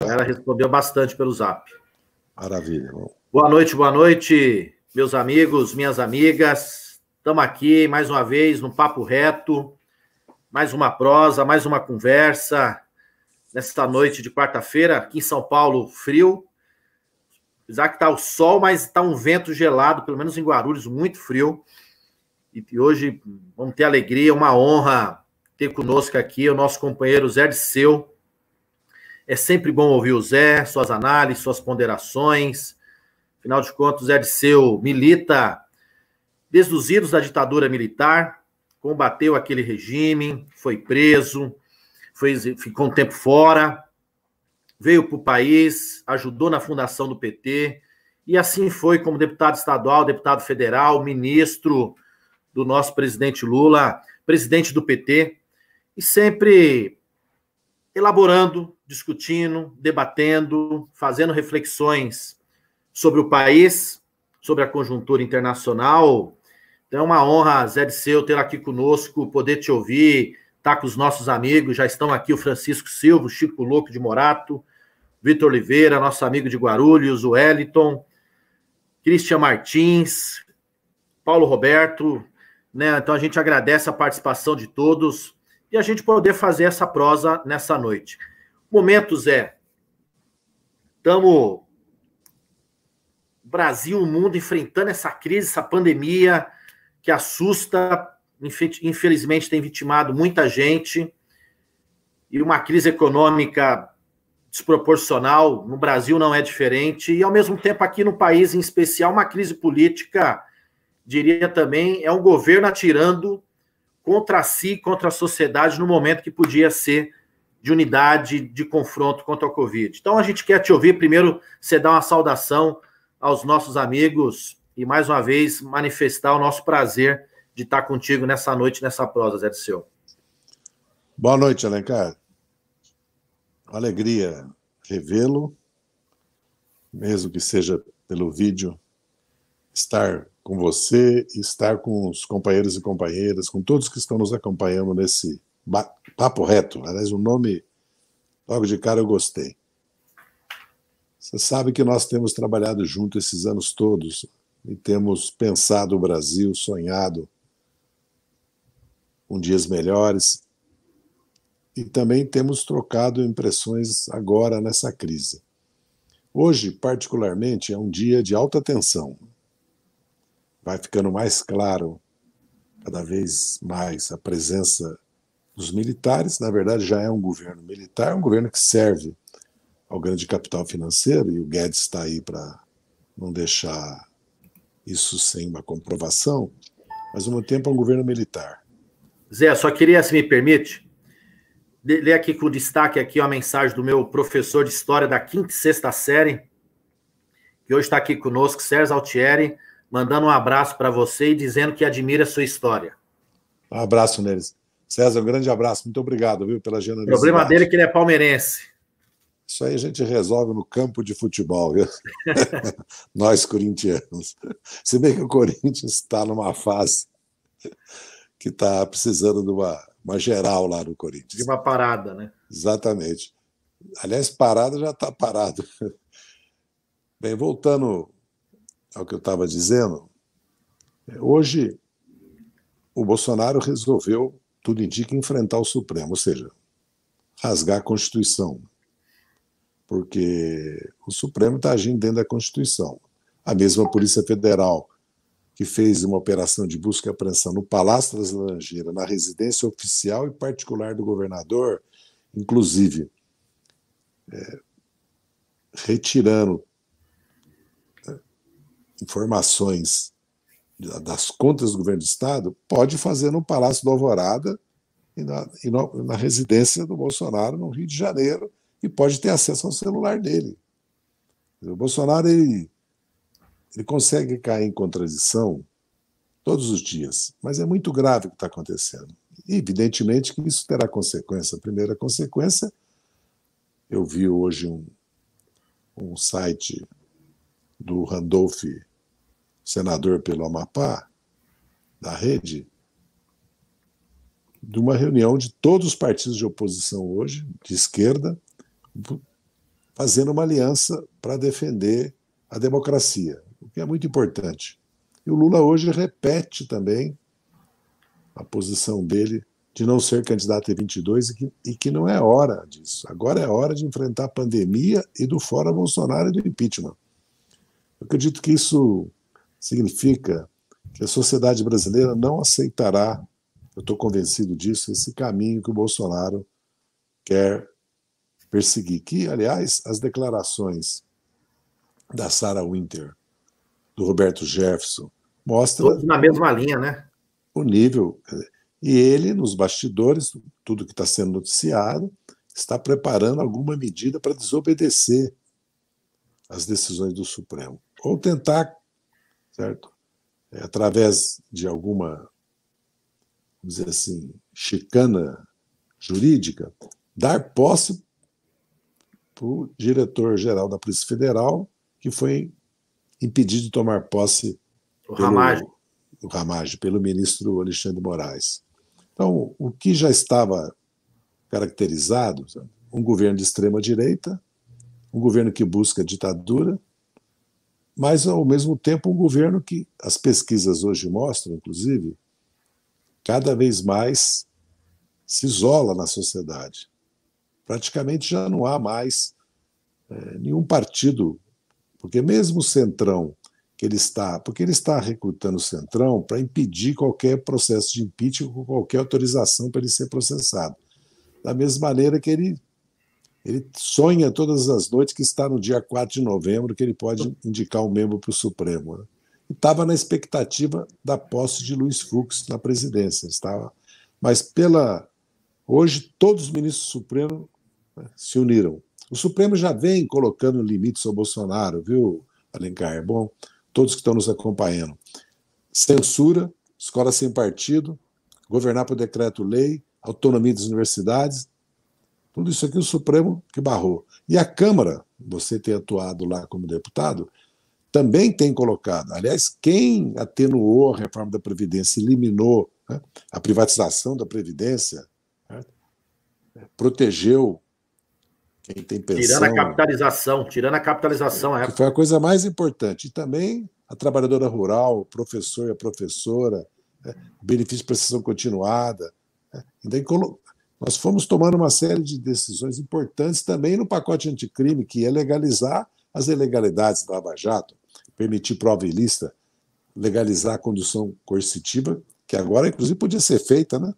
Então, ela respondeu bastante pelo zap. Maravilha. Irmão. Boa noite, boa noite, meus amigos, minhas amigas. Estamos aqui mais uma vez no Papo Reto, mais uma prosa, mais uma conversa nesta noite de quarta-feira, aqui em São Paulo, frio. Apesar que está o sol, mas está um vento gelado, pelo menos em Guarulhos, muito frio. E hoje vamos ter alegria, uma honra ter conosco aqui o nosso companheiro Zé de Seu é sempre bom ouvir o Zé, suas análises, suas ponderações. Afinal de contas, o Zé seu milita desde os idos da ditadura militar, combateu aquele regime, foi preso, foi, ficou um tempo fora, veio para o país, ajudou na fundação do PT, e assim foi como deputado estadual, deputado federal, ministro do nosso presidente Lula, presidente do PT, e sempre elaborando discutindo, debatendo, fazendo reflexões sobre o país, sobre a conjuntura internacional. Então é uma honra, Zé de Seu, ter aqui conosco, poder te ouvir, estar tá com os nossos amigos. Já estão aqui o Francisco Silva, o Chico Louco de Morato, Vitor Oliveira, nosso amigo de Guarulhos, o Eliton, Cristian Martins, Paulo Roberto. Né? Então a gente agradece a participação de todos e a gente poder fazer essa prosa nessa noite momento, Zé. Estamos. Brasil, o mundo enfrentando essa crise, essa pandemia que assusta, infelizmente tem vitimado muita gente, e uma crise econômica desproporcional, no Brasil não é diferente, e ao mesmo tempo aqui no país, em especial, uma crise política, diria também, é um governo atirando contra si, contra a sociedade, no momento que podia ser de unidade de confronto contra o Covid. Então a gente quer te ouvir primeiro, você dar uma saudação aos nossos amigos e mais uma vez manifestar o nosso prazer de estar contigo nessa noite, nessa prosa, Zé do Seu. Boa noite, Alencar. Alegria revê-lo, mesmo que seja pelo vídeo, estar com você, estar com os companheiros e companheiras, com todos que estão nos acompanhando nesse Papo Reto. Aliás, o nome, logo de cara, eu gostei. Você sabe que nós temos trabalhado junto esses anos todos e temos pensado o Brasil, sonhado com dias melhores. E também temos trocado impressões agora nessa crise. Hoje, particularmente, é um dia de alta tensão. Vai ficando mais claro, cada vez mais, a presença dos militares, na verdade já é um governo militar, um governo que serve ao grande capital financeiro, e o Guedes está aí para não deixar isso sem uma comprovação, mas ao mesmo tempo é um governo militar. Zé, só queria, se me permite, ler aqui com destaque aqui uma mensagem do meu professor de História da quinta e sexta série, que hoje está aqui conosco, Sérgio Altieri, mandando um abraço para você e dizendo que admira a sua história. Um abraço neles. César, um grande abraço. Muito obrigado, viu, pela generosidade. O problema dele é que ele é palmeirense. Isso aí a gente resolve no campo de futebol, viu? Nós corintianos. Se bem que o Corinthians está numa fase que está precisando de uma, uma geral lá no Corinthians. De uma parada, né? Exatamente. Aliás, parada já está parado. Bem, voltando ao que eu estava dizendo, hoje o Bolsonaro resolveu tudo indica enfrentar o Supremo, ou seja, rasgar a Constituição. Porque o Supremo está agindo dentro da Constituição. A mesma Polícia Federal que fez uma operação de busca e apreensão no Palácio das Laranjeiras, na residência oficial e particular do governador, inclusive é, retirando né, informações das contas do governo do Estado pode fazer no Palácio do Alvorada e na, e na, na residência do Bolsonaro no Rio de Janeiro e pode ter acesso ao celular dele. O Bolsonaro ele, ele consegue cair em contradição todos os dias, mas é muito grave o que está acontecendo. E, evidentemente que isso terá consequência. A primeira consequência, eu vi hoje um, um site do Randolph senador pelo Amapá, da rede, de uma reunião de todos os partidos de oposição hoje, de esquerda, fazendo uma aliança para defender a democracia, o que é muito importante. E o Lula hoje repete também a posição dele de não ser candidato em 22 e que, e que não é hora disso. Agora é hora de enfrentar a pandemia e do fora Bolsonaro e do impeachment. Eu acredito que isso significa que a sociedade brasileira não aceitará, eu estou convencido disso, esse caminho que o Bolsonaro quer perseguir. Que, aliás, as declarações da Sarah Winter, do Roberto Jefferson, mostram. Todos na mesma linha, né? O nível. E ele, nos bastidores, tudo que está sendo noticiado, está preparando alguma medida para desobedecer as decisões do Supremo. Ou tentar certo? É, através de alguma, vamos dizer assim, chicana jurídica, dar posse para o diretor-geral da Polícia Federal, que foi impedido de tomar posse. O pelo, Ramage. O Ramage, pelo ministro Alexandre Moraes. Então, o que já estava caracterizado, um governo de extrema-direita, um governo que busca ditadura, mas ao mesmo tempo um governo que as pesquisas hoje mostram, inclusive, cada vez mais se isola na sociedade. Praticamente já não há mais é, nenhum partido, porque mesmo o centrão que ele está, porque ele está recrutando o centrão para impedir qualquer processo de impeachment, qualquer autorização para ele ser processado, da mesma maneira que ele ele sonha todas as noites que está no dia 4 de novembro, que ele pode indicar um membro para o Supremo. Né? estava na expectativa da posse de Luiz Fux na presidência. Estava. Mas pela. Hoje, todos os ministros do Supremo né, se uniram. O Supremo já vem colocando limites ao Bolsonaro, viu, Alencar? É bom? Todos que estão nos acompanhando. Censura, escola sem partido, governar por decreto-lei, autonomia das universidades, tudo isso aqui o Supremo que barrou. E a Câmara, você tem atuado lá como deputado, também tem colocado. Aliás, quem atenuou a reforma da Previdência, eliminou né, a privatização da Previdência, né, protegeu quem tem pensão. Tirando a capitalização, tirando a capitalização. É. que foi a coisa mais importante. E também a trabalhadora rural, o professor e a professora, né, benefício de prestação continuada. Né, nós fomos tomando uma série de decisões importantes também no pacote anticrime, que é legalizar as ilegalidades da Lava Jato, permitir prova ilícita, legalizar a condução coercitiva, que agora, inclusive, podia ser feita, né?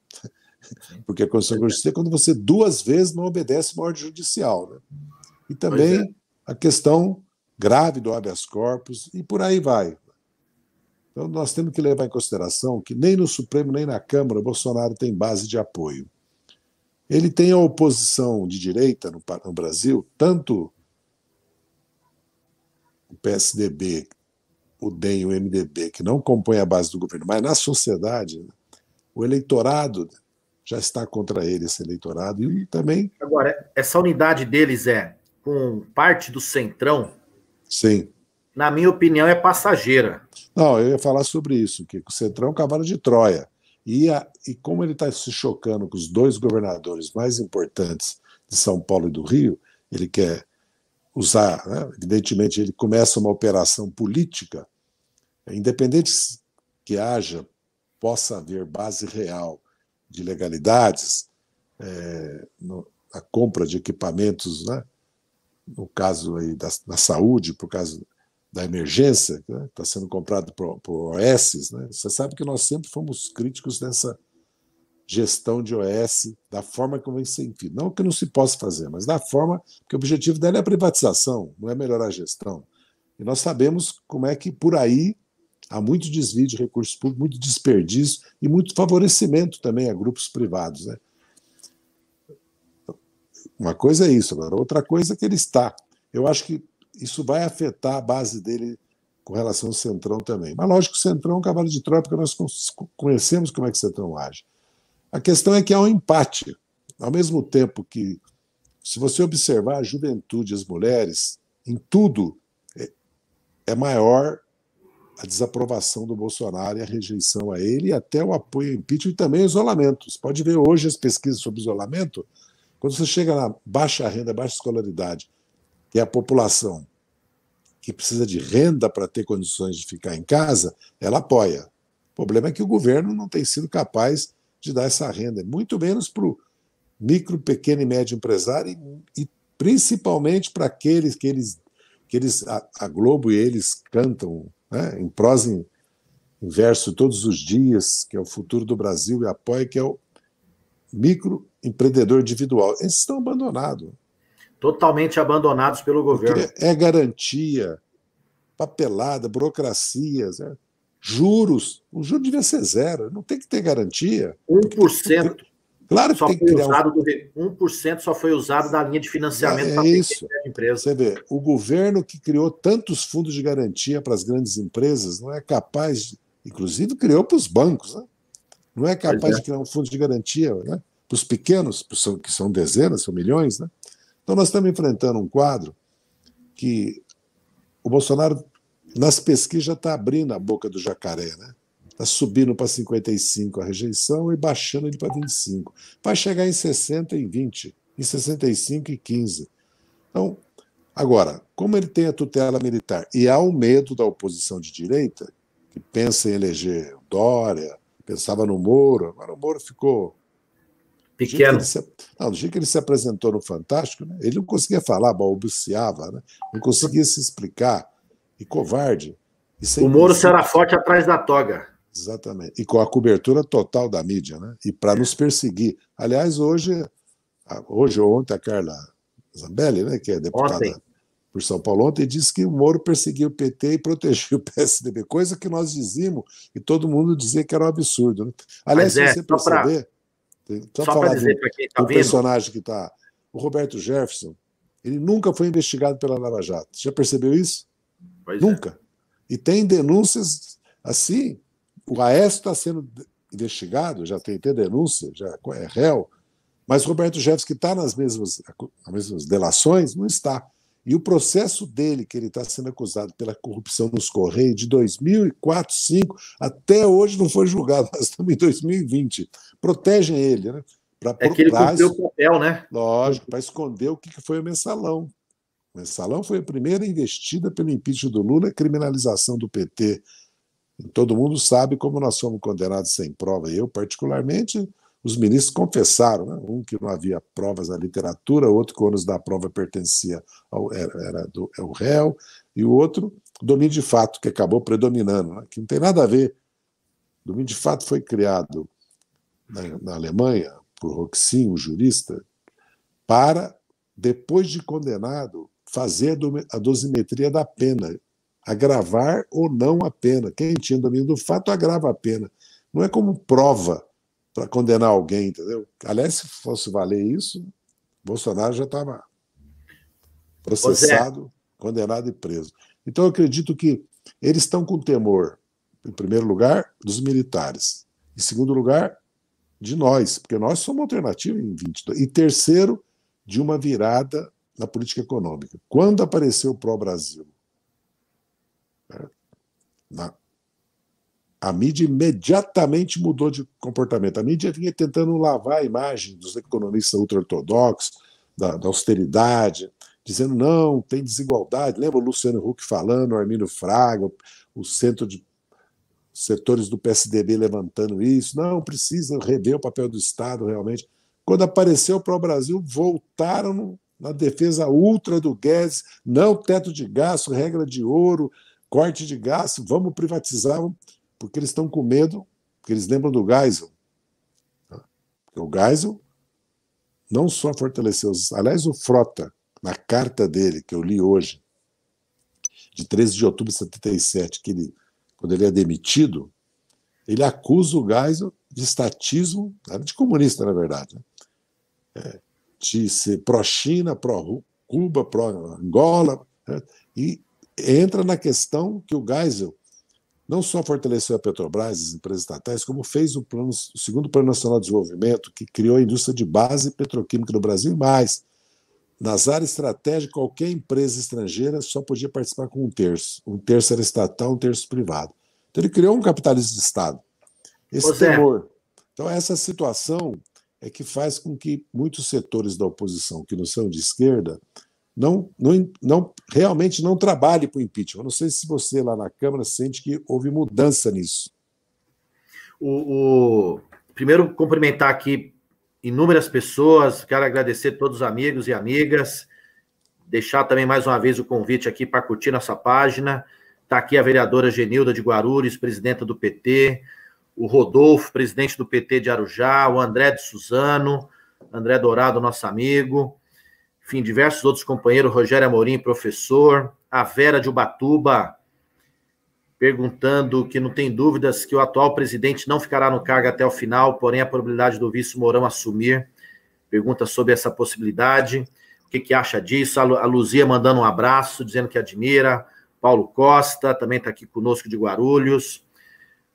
Porque a condução é coercitiva é quando você duas vezes não obedece uma ordem judicial, né? E também é. a questão grave do habeas corpus e por aí vai. Então, nós temos que levar em consideração que nem no Supremo nem na Câmara Bolsonaro tem base de apoio. Ele tem a oposição de direita no, no Brasil, tanto o PSDB, o DEM e o MDB, que não compõem a base do governo, mas na sociedade, né, o eleitorado já está contra ele, esse eleitorado, e também. Agora, essa unidade deles é com parte do centrão. Sim. Na minha opinião, é passageira. Não, eu ia falar sobre isso, que o centrão é um cavalo de Troia. E, a, e como ele está se chocando com os dois governadores mais importantes de São Paulo e do Rio, ele quer usar, né? evidentemente, ele começa uma operação política, é independente que haja, possa haver base real de legalidades, é, no, compra de equipamentos, né? no caso aí da, da saúde, por causa da emergência, está né? Tá sendo comprado por, por OS. Né? Você sabe que nós sempre fomos críticos dessa gestão de OS, da forma como vem ser enfim. Não que não se possa fazer, mas da forma que o objetivo dela é a privatização, não é melhorar a gestão. E nós sabemos como é que por aí há muito desvio de recursos públicos, muito desperdício e muito favorecimento também a grupos privados. Né? Uma coisa é isso, agora outra coisa é que ele está. Eu acho que isso vai afetar a base dele com relação ao Centrão também. Mas, lógico, o Centrão é um cavalo de troca, porque nós conhecemos como é que o Centrão age. A questão é que há é um empate. Ao mesmo tempo que, se você observar a juventude, as mulheres, em tudo, é, é maior a desaprovação do Bolsonaro e a rejeição a ele, e até o apoio ao impeachment e também o isolamento. Você pode ver hoje as pesquisas sobre isolamento, quando você chega na baixa renda, baixa escolaridade, que é a população que precisa de renda para ter condições de ficar em casa, ela apoia. O problema é que o governo não tem sido capaz de dar essa renda, muito menos para o micro, pequeno e médio empresário e, e principalmente para aqueles que eles, que eles a, a Globo e eles cantam né, em prosa em, em verso todos os dias, que é o futuro do Brasil e apoia, que é o microempreendedor individual. Eles estão abandonados totalmente abandonados pelo governo. Porque é garantia, papelada, burocracias, é, juros. O juro devia ser zero, não tem que ter garantia. 1%. Ter... Claro que só tem que criar usado um... do... 1% só foi usado da linha de financiamento é, para é isso. empresa. Você vê, o governo que criou tantos fundos de garantia para as grandes empresas não é capaz, de... inclusive criou para os bancos, né? não é capaz é. de criar um fundo de garantia né? para os pequenos, que são dezenas, são milhões, né? Então, nós estamos enfrentando um quadro que o Bolsonaro, nas pesquisas, já está abrindo a boca do jacaré, né? Está subindo para 55 a rejeição e baixando ele para 25. Vai chegar em 60 e 20, em 65 e 15. Então, agora, como ele tem a tutela militar e há um medo da oposição de direita, que pensa em eleger Dória, pensava no Moro, agora o Moro ficou pequeno. Se, não, do jeito que ele se apresentou no Fantástico, né? ele não conseguia falar, balbuciava, né? não conseguia se explicar. E covarde. E o Moro será forte atrás da toga. Exatamente. E com a cobertura total da mídia, né? E para nos perseguir. Aliás, hoje, hoje ou ontem, a Carla Zambelli, né, que é deputada ontem. por São Paulo, ontem disse que o Moro perseguiu o PT e protegeu o PSDB, coisa que nós dizíamos e todo mundo dizia que era um absurdo. Né? Aliás, é, se você perceber. Pra só, Só para dizer para quem está vendo. personagem que está. O Roberto Jefferson, ele nunca foi investigado pela Lava Jato. Já percebeu isso? Pois é. nunca. É. E tem denúncias assim. O Aécio está sendo investigado, já tem até denúncia, já é réu. Mas Roberto Jefferson, que está nas mesmas, nas mesmas delações, não está. E o processo dele, que ele está sendo acusado pela corrupção nos Correios, de 2004, 2005, até hoje não foi julgado, nós estamos em 2020. Protegem ele, né? Pra, é que ele cumpriu o papel, né? Lógico, para esconder o que foi o mensalão. O mensalão foi a primeira investida pelo impeachment do Lula, criminalização do PT. Todo mundo sabe como nós fomos condenados sem prova, eu particularmente, os ministros confessaram, né? um que não havia provas na literatura, outro que o ônus da prova pertencia ao era, era do, é o réu, e o outro, domínio de fato, que acabou predominando, né? que não tem nada a ver. O domínio de fato foi criado na, na Alemanha por Roxin, o um jurista, para, depois de condenado, fazer a dosimetria da pena, agravar ou não a pena. Quem tinha domínio do fato agrava a pena. Não é como prova para condenar alguém, entendeu? Aliás, se fosse valer isso, Bolsonaro já estava processado, é. condenado e preso. Então, eu acredito que eles estão com temor, em primeiro lugar, dos militares. Em segundo lugar, de nós, porque nós somos alternativa em 22. E terceiro, de uma virada na política econômica. Quando apareceu o pró-Brasil, a mídia imediatamente mudou de comportamento. A mídia vinha tentando lavar a imagem dos economistas ultra-ortodoxos, da, da, austeridade, dizendo não, tem desigualdade. Lembra o Luciano Huck falando, o Armínio Fraga, o centro de setores do PSDB levantando isso. Não, precisa rever o papel do Estado realmente. Quando apareceu para o Brasil, voltaram na defesa ultra do Guedes, não teto de gasto, regra de ouro, corte de gasto, vamos privatizar. Vamos porque eles estão com medo, porque eles lembram do Geisel. Tá? Porque o Geisel não só fortaleceu Aliás, o Frota, na carta dele, que eu li hoje, de 13 de outubro de 77, que ele, quando ele é demitido, ele acusa o Geisel de estatismo, né, de comunista, na verdade, né? É, de ser pró-China, pró-Cuba, pró-Angola, né? e entra na questão que o Geisel não só fortaleceu a Petrobras, as empresas estatais, como fez o, plano, o segundo Plano Nacional de Desenvolvimento, que criou a indústria de base petroquímica no Brasil mais. Nas áreas estratégicas, qualquer empresa estrangeira só podia participar com um terço. Um terço era estatal, um terço privado. Então, ele criou um capitalismo de Estado. Esse Ô, temor. Então, essa situação é que faz com que muitos setores da oposição, que não são de esquerda, não, não, não realmente não trabalhe para o impeachment. Eu não sei se você lá na Câmara sente que houve mudança nisso. O, o, primeiro cumprimentar aqui inúmeras pessoas, quero agradecer todos os amigos e amigas, deixar também mais uma vez o convite aqui para curtir nossa página. Está aqui a vereadora Genilda de Guarulhos, presidenta do PT, o Rodolfo, presidente do PT de Arujá, o André de Suzano, André Dourado, nosso amigo, enfim, diversos outros companheiros, Rogério Amorim, professor, a Vera de Ubatuba, perguntando que não tem dúvidas que o atual presidente não ficará no cargo até o final, porém a probabilidade do vice Mourão assumir. Pergunta sobre essa possibilidade, o que, que acha disso? A Luzia mandando um abraço, dizendo que admira. Paulo Costa também está aqui conosco de Guarulhos.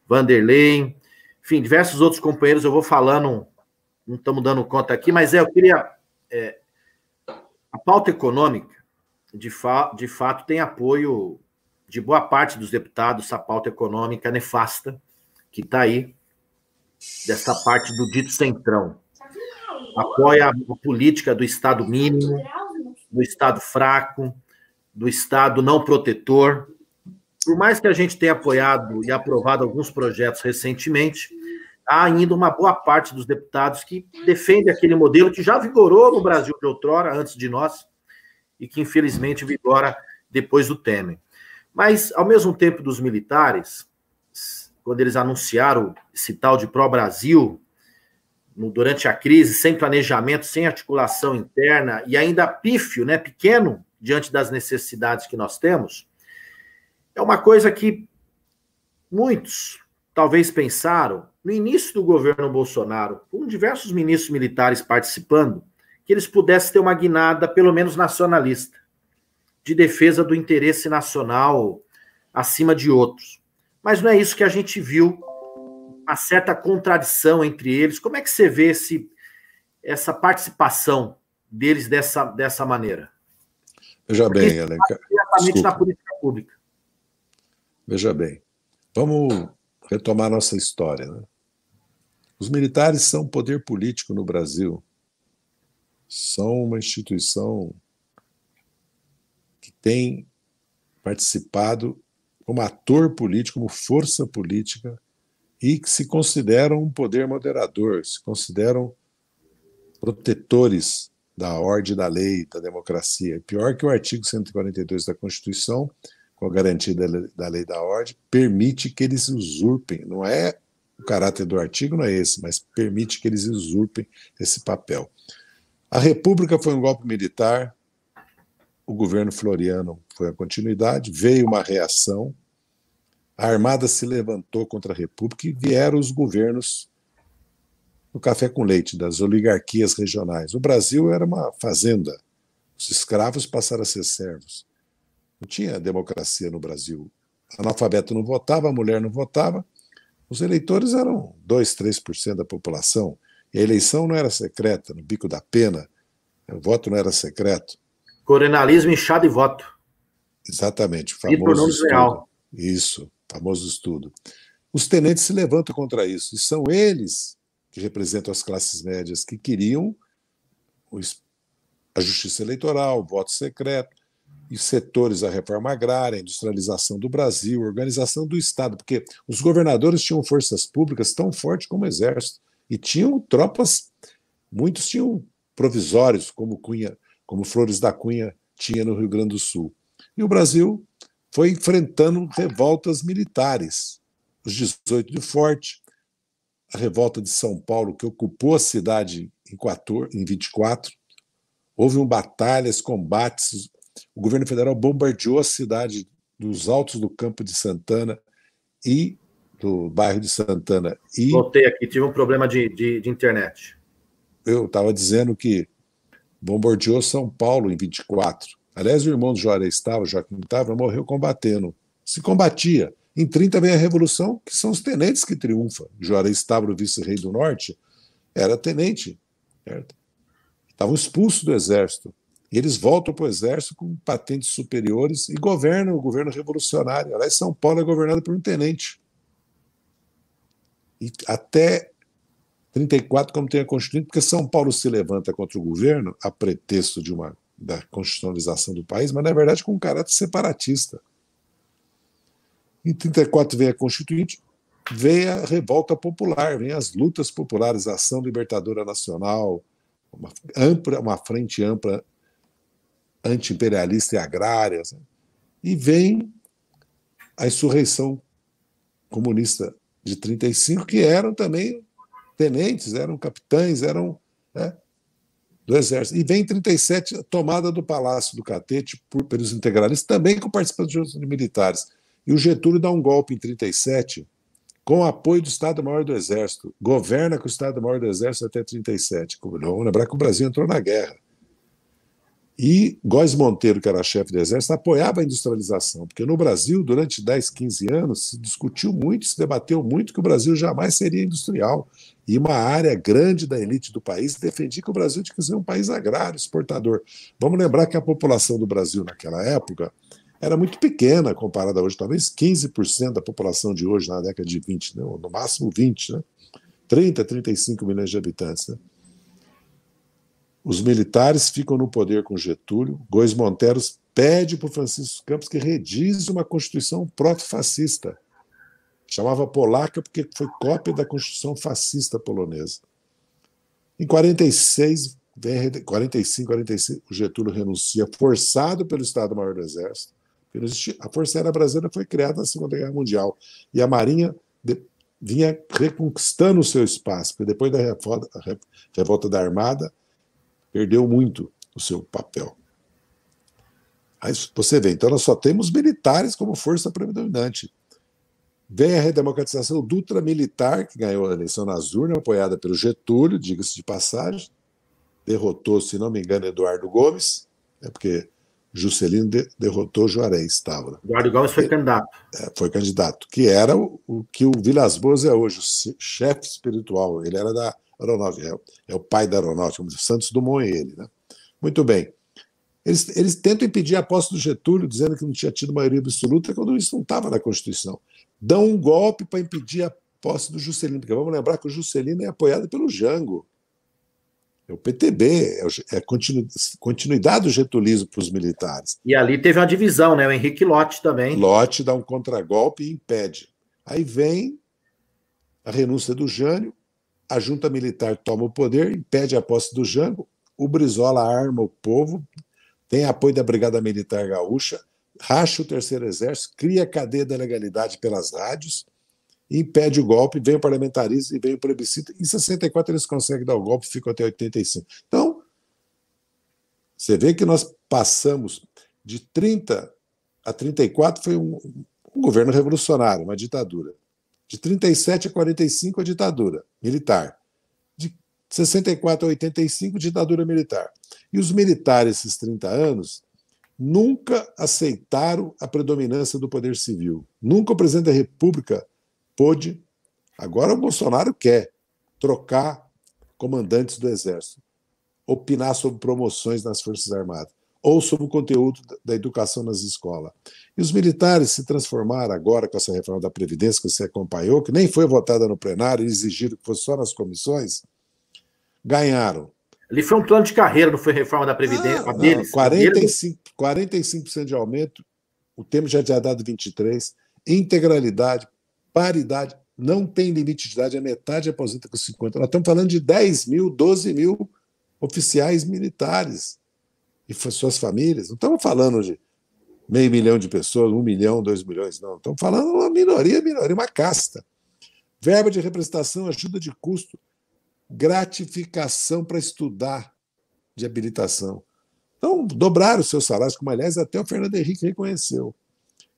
Vanderlei, enfim, diversos outros companheiros, eu vou falando, não estamos dando conta aqui, mas é, eu queria é, a pauta econômica, de, fa de fato, tem apoio de boa parte dos deputados, a pauta econômica nefasta que está aí, dessa parte do dito centrão. Apoia a política do Estado mínimo, do Estado fraco, do Estado não protetor. Por mais que a gente tenha apoiado e aprovado alguns projetos recentemente, há ainda uma boa parte dos deputados que defende aquele modelo que já vigorou no Brasil de outrora, antes de nós, e que infelizmente vigora depois do Temer. Mas, ao mesmo tempo dos militares, quando eles anunciaram esse tal de pró-Brasil, durante a crise, sem planejamento, sem articulação interna, e ainda pífio, né, pequeno, diante das necessidades que nós temos, é uma coisa que muitos talvez pensaram no início do governo Bolsonaro, com diversos ministros militares participando, que eles pudessem ter uma guinada, pelo menos nacionalista, de defesa do interesse nacional acima de outros. Mas não é isso que a gente viu, uma certa contradição entre eles. Como é que você vê esse, essa participação deles dessa, dessa maneira? Veja bem, Alencar. na política pública. Veja bem, vamos retomar nossa história. Né? Os militares são poder político no Brasil. São uma instituição que tem participado como ator político, como força política, e que se consideram um poder moderador, se consideram protetores da ordem, da lei, da democracia. Pior que o artigo 142 da Constituição, com a garantia da lei da ordem, permite que eles usurpem. Não é o caráter do artigo não é esse, mas permite que eles usurpem esse papel. A República foi um golpe militar, o governo Floriano foi a continuidade, veio uma reação, a Armada se levantou contra a República e vieram os governos do café com leite, das oligarquias regionais. O Brasil era uma fazenda, os escravos passaram a ser servos. Não tinha democracia no Brasil. Analfabeto não votava, a mulher não votava, os eleitores eram 2, 3% da população. E a eleição não era secreta, no bico da pena. O voto não era secreto. Coronalismo inchado e voto. Exatamente. O famoso estudo. Real. Isso, famoso estudo. Os tenentes se levantam contra isso. E são eles que representam as classes médias que queriam a justiça eleitoral, o voto secreto, e setores da reforma agrária, industrialização do Brasil, organização do Estado, porque os governadores tinham forças públicas tão fortes como o Exército e tinham tropas, muitos tinham provisórios, como Cunha, como Flores da Cunha tinha no Rio Grande do Sul. E o Brasil foi enfrentando revoltas militares, os 18 de Forte, a revolta de São Paulo que ocupou a cidade em 24, em 24 houve um batalhas, combates, o governo federal bombardeou a cidade dos altos do campo de Santana e do bairro de Santana. E Voltei aqui, tive um problema de, de, de internet. Eu estava dizendo que bombardeou São Paulo em 24. Aliás, o irmão do Juarez estava, Joaquim estava, morreu combatendo. Se combatia. Em 30 vem a Revolução, que são os tenentes que triunfam. Juarez o vice-rei do Norte, era tenente. Estavam expulsos do exército. E eles voltam para o exército com patentes superiores e governam o governo revolucionário. Aliás, São Paulo é governado por um tenente. E até 34, como tem a Constituição, porque São Paulo se levanta contra o governo a pretexto de uma da constitucionalização do país, mas na verdade com um caráter separatista. Em 34 vem a Constituinte, vem a revolta popular, vem as lutas populares, a ação libertadora nacional, uma, ampla, uma frente ampla anti-imperialista e agrária. E vem a insurreição comunista de 35, que eram também tenentes, eram capitães, eram né, do exército. E vem em 37 a tomada do Palácio do Catete por, pelos integralistas, também com participação de militares. E o Getúlio dá um golpe em 37 com apoio do Estado-Maior do Exército. Governa com o Estado-Maior do Exército até 37. Vamos lembrar que o Brasil entrou na guerra. E Góes Monteiro, que era chefe do Exército, apoiava a industrialização, porque no Brasil, durante 10, 15 anos, se discutiu muito, se debateu muito que o Brasil jamais seria industrial. E uma área grande da elite do país defendia que o Brasil tinha que ser um país agrário, exportador. Vamos lembrar que a população do Brasil naquela época era muito pequena comparada a hoje, talvez 15% da população de hoje, na década de 20, né? no máximo 20, né? 30, 35 milhões de habitantes. Né? Os militares ficam no poder com Getúlio. Gois Monteros pede para o Francisco Campos que redize uma Constituição proto-fascista. Chamava polaca porque foi cópia da Constituição fascista polonesa. Em 46, 45, 46, o Getúlio renuncia, forçado pelo Estado-Maior do Exército. A Força Aérea Brasileira foi criada na Segunda Guerra Mundial e a Marinha de, vinha reconquistando o seu espaço, porque depois da revolta, revolta da Armada, perdeu muito o seu papel. Aí você vê, então nós só temos militares como força predominante. Vem a redemocratização Dutra Militar, que ganhou a eleição nas urnas, apoiada pelo Getúlio, diga-se de passagem, derrotou, se não me engano, Eduardo Gomes, é porque Juscelino de, derrotou Juarez, estava. Né? Eduardo Gomes foi candidato. É, foi candidato, que era o, o que o Vilas Boas é hoje, o chefe espiritual. Ele era da aeronáutica, é, é, o pai da aeronáutica, como Santos Dumont e é ele. Né? Muito bem. Eles, eles tentam impedir a posse do Getúlio, dizendo que não tinha tido maioria absoluta, quando isso não estava na Constituição. Dão um golpe para impedir a posse do Juscelino, porque vamos lembrar que o Juscelino é apoiado pelo Jango. É o PTB, é, a é continuidade do getulismo para os militares. E ali teve uma divisão, né? O Henrique Lotte também. Lotte dá um contragolpe e impede. Aí vem a renúncia do Jânio, a junta militar toma o poder, impede a posse do Jango, o Brizola arma o povo, tem apoio da Brigada Militar Gaúcha, racha o Terceiro Exército, cria a cadeia da legalidade pelas rádios, impede o golpe, vem o parlamentarismo e vem o plebiscito. Em 64 eles conseguem dar o golpe, ficam até 85. Então, você vê que nós passamos de 30 a 34 foi um, um governo revolucionário, uma ditadura. De 37 a 45, a ditadura militar. De 64 a 85, ditadura militar. E os militares, esses 30 anos, nunca aceitaram a predominância do poder civil. Nunca o presidente da República pôde. Agora o Bolsonaro quer trocar comandantes do Exército, opinar sobre promoções nas Forças Armadas ou sobre o conteúdo da educação nas escolas. E os militares se transformaram agora com essa reforma da Previdência que você acompanhou, que nem foi votada no plenário, exigiram que fosse só nas comissões, ganharam. Ali foi um plano de carreira, não foi reforma da Previdência ah, deles. 45, 45 de aumento, o tempo já tinha dado 23, integralidade, paridade, não tem limite de idade, a metade aposenta com 50. Nós estamos falando de 10 mil, 12 mil oficiais militares e suas famílias. Não estamos falando de meio milhão de pessoas, um milhão, dois milhões, não. Estamos falando uma minoria, minoria, uma casta. Verba de representação, ajuda de custo, gratificação para estudar de habilitação. Então, dobraram os seus salários, como aliás até o Fernando Henrique reconheceu.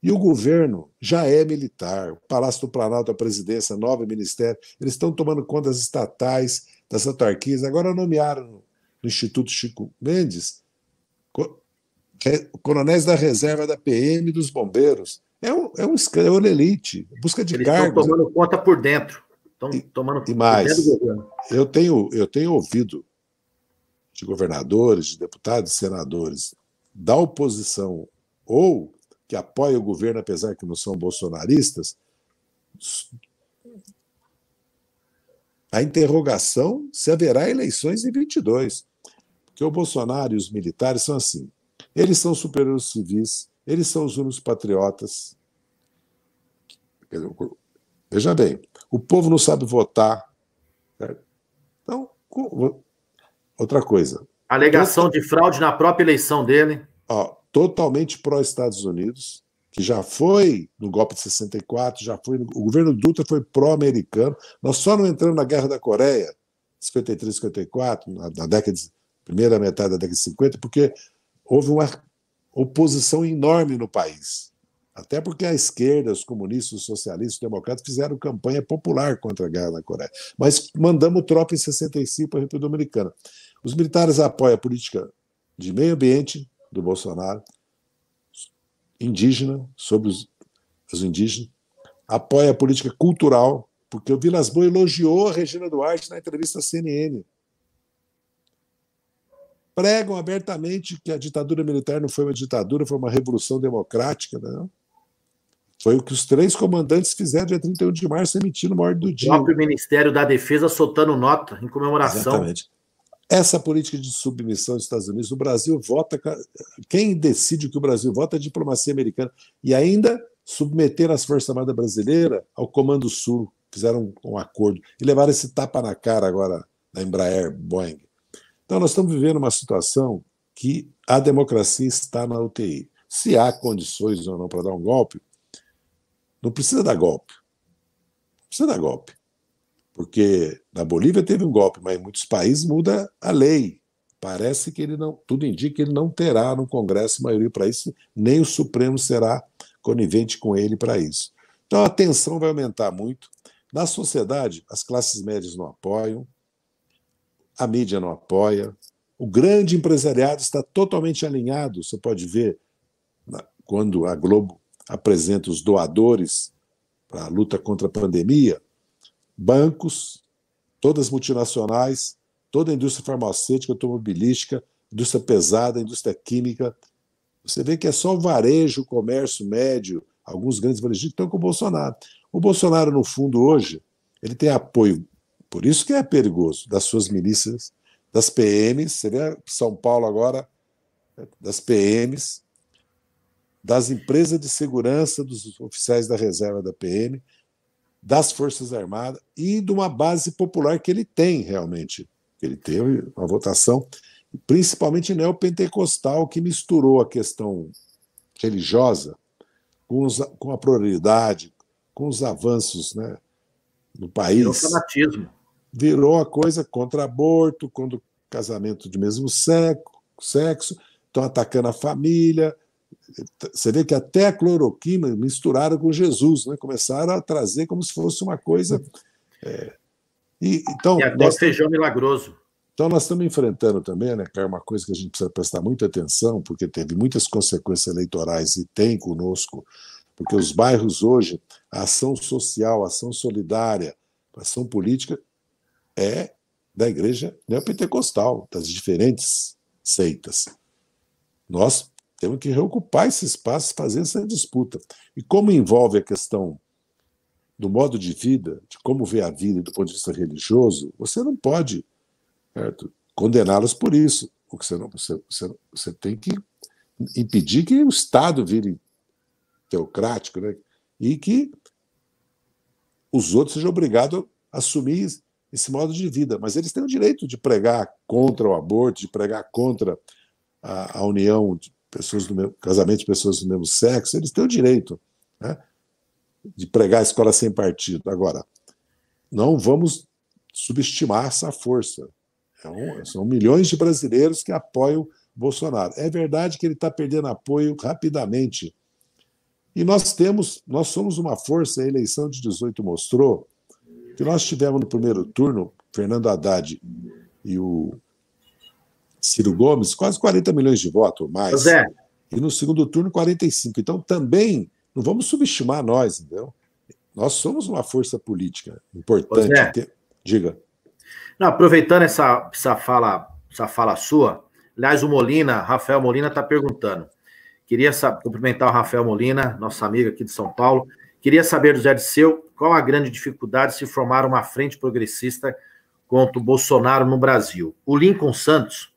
E o governo já é militar. O Palácio do Planalto, a presidência, nove ministérios, eles estão tomando conta das estatais, das autarquias. Agora nomearam no Instituto Chico Mendes coronéis da reserva da PM e dos bombeiros. É um, é um escândalo, é elite, busca de Eles cargos. Estão tomando conta por dentro. Estão e, tomando e mais, por dentro do governo. Eu tenho, eu tenho ouvido de governadores, de deputados, de senadores da oposição ou que apoia o governo, apesar que não são bolsonaristas, a interrogação se haverá eleições em 22. Porque o Bolsonaro e os militares são assim: eles são superiores civis, eles são os únicos patriotas. Veja bem, o povo não sabe votar. Então, outra coisa. Alegação de fraude na própria eleição dele. Ó, totalmente pró-Estados Unidos, que já foi no golpe de 64, já foi. o governo Dutra foi pró-americano. Nós só não entramos na Guerra da Coreia, 53, 54, na, na década de, primeira metade da década de 50, porque houve uma oposição enorme no país. Até porque a esquerda, os comunistas, os socialistas, os democratas fizeram campanha popular contra a guerra na Coreia. Mas mandamos tropa em 65 para a República Dominicana. Os militares apoiam a política de meio ambiente do Bolsonaro, indígena, sobre os, os indígenas, apoia a política cultural, porque o Vilas Boas elogiou a Regina Duarte na entrevista à CNN pregam abertamente que a ditadura militar não foi uma ditadura, foi uma revolução democrática. Né? Foi o que os três comandantes fizeram dia 31 de março, emitindo uma ordem do dia. O próprio Ministério da Defesa soltando nota em comemoração. Exatamente. Essa política de submissão dos Estados Unidos, o Brasil vota. Quem decide o que o Brasil vota é a diplomacia americana. E ainda submeter as Forças Armadas Brasileiras ao Comando Sul. Fizeram um, um acordo. E levaram esse tapa na cara agora na Embraer Boeing. Então, nós estamos vivendo uma situação que a democracia está na UTI. Se há condições ou não para dar um golpe, não precisa dar golpe. Não precisa dar golpe. Porque na Bolívia teve um golpe, mas em muitos países muda a lei. Parece que ele não, tudo indica que ele não terá no Congresso maioria para isso, nem o Supremo será conivente com ele para isso. Então a tensão vai aumentar muito. Na sociedade, as classes médias não apoiam, a mídia não apoia, o grande empresariado está totalmente alinhado. Você pode ver quando a Globo apresenta os doadores para a luta contra a pandemia, bancos, todas multinacionais, toda a indústria farmacêutica, automobilística, indústria pesada, indústria química. Você vê que é só o varejo, o comércio médio, alguns grandes varejistas estão com o Bolsonaro. O Bolsonaro, no fundo, hoje, ele tem apoio por isso que é perigoso, das suas milícias, das PMs, você vê São Paulo agora, das PMs, das empresas de segurança dos oficiais da reserva da PM, das Forças Armadas e de uma base popular que ele tem realmente. Ele teve uma votação, principalmente neopentecostal, que misturou a questão religiosa com, os, com a prioridade com os avanços né, no país. E o fanatismo virou a coisa contra aborto, contra casamento de mesmo sexo, estão atacando a família. Você vê que até a cloroquina misturaram com Jesus, né? começaram a trazer como se fosse uma coisa. É... E, então, e até nós... feijão milagroso. Então, nós estamos enfrentando também, né, é uma coisa que a gente precisa prestar muita atenção, porque teve muitas consequências eleitorais e tem conosco, porque os bairros hoje, a ação social, a ação solidária, a ação política, é da igreja neopentecostal, das diferentes seitas. Nós temos que reocupar esse espaço, fazer essa disputa. E como envolve a questão do modo de vida, de como ver a vida do ponto de vista religioso, você não pode condená-los por isso. O que você, não, você, você, você, tem que impedir que o Estado vire teocrático né? e que os outros sejam obrigados a assumir esse modo de vida, mas eles têm o direito de pregar contra o aborto, de pregar contra a, a união de pessoas do mesmo, casamento de pessoas do mesmo sexo, eles têm o direito né, de pregar a escola sem partido. Agora, não vamos subestimar essa força. É são milhões de brasileiros que apoiam Bolsonaro. É verdade que ele está perdendo apoio rapidamente. E nós temos, nós somos uma força, a eleição de 18 mostrou, que nós tivemos no primeiro turno, Fernando Haddad e o Ciro Gomes, quase 40 milhões de votos ou mais. José. E no segundo turno, 45. Então, também, não vamos subestimar nós, entendeu? Nós somos uma força política importante. Diga. Não, aproveitando essa, essa, fala, essa fala sua, aliás, o Molina, Rafael Molina, está perguntando. Queria cumprimentar o Rafael Molina, nossa amiga aqui de São Paulo. Queria saber do Zé seu qual a grande dificuldade de se formar uma frente progressista contra o Bolsonaro no Brasil? O Lincoln Santos,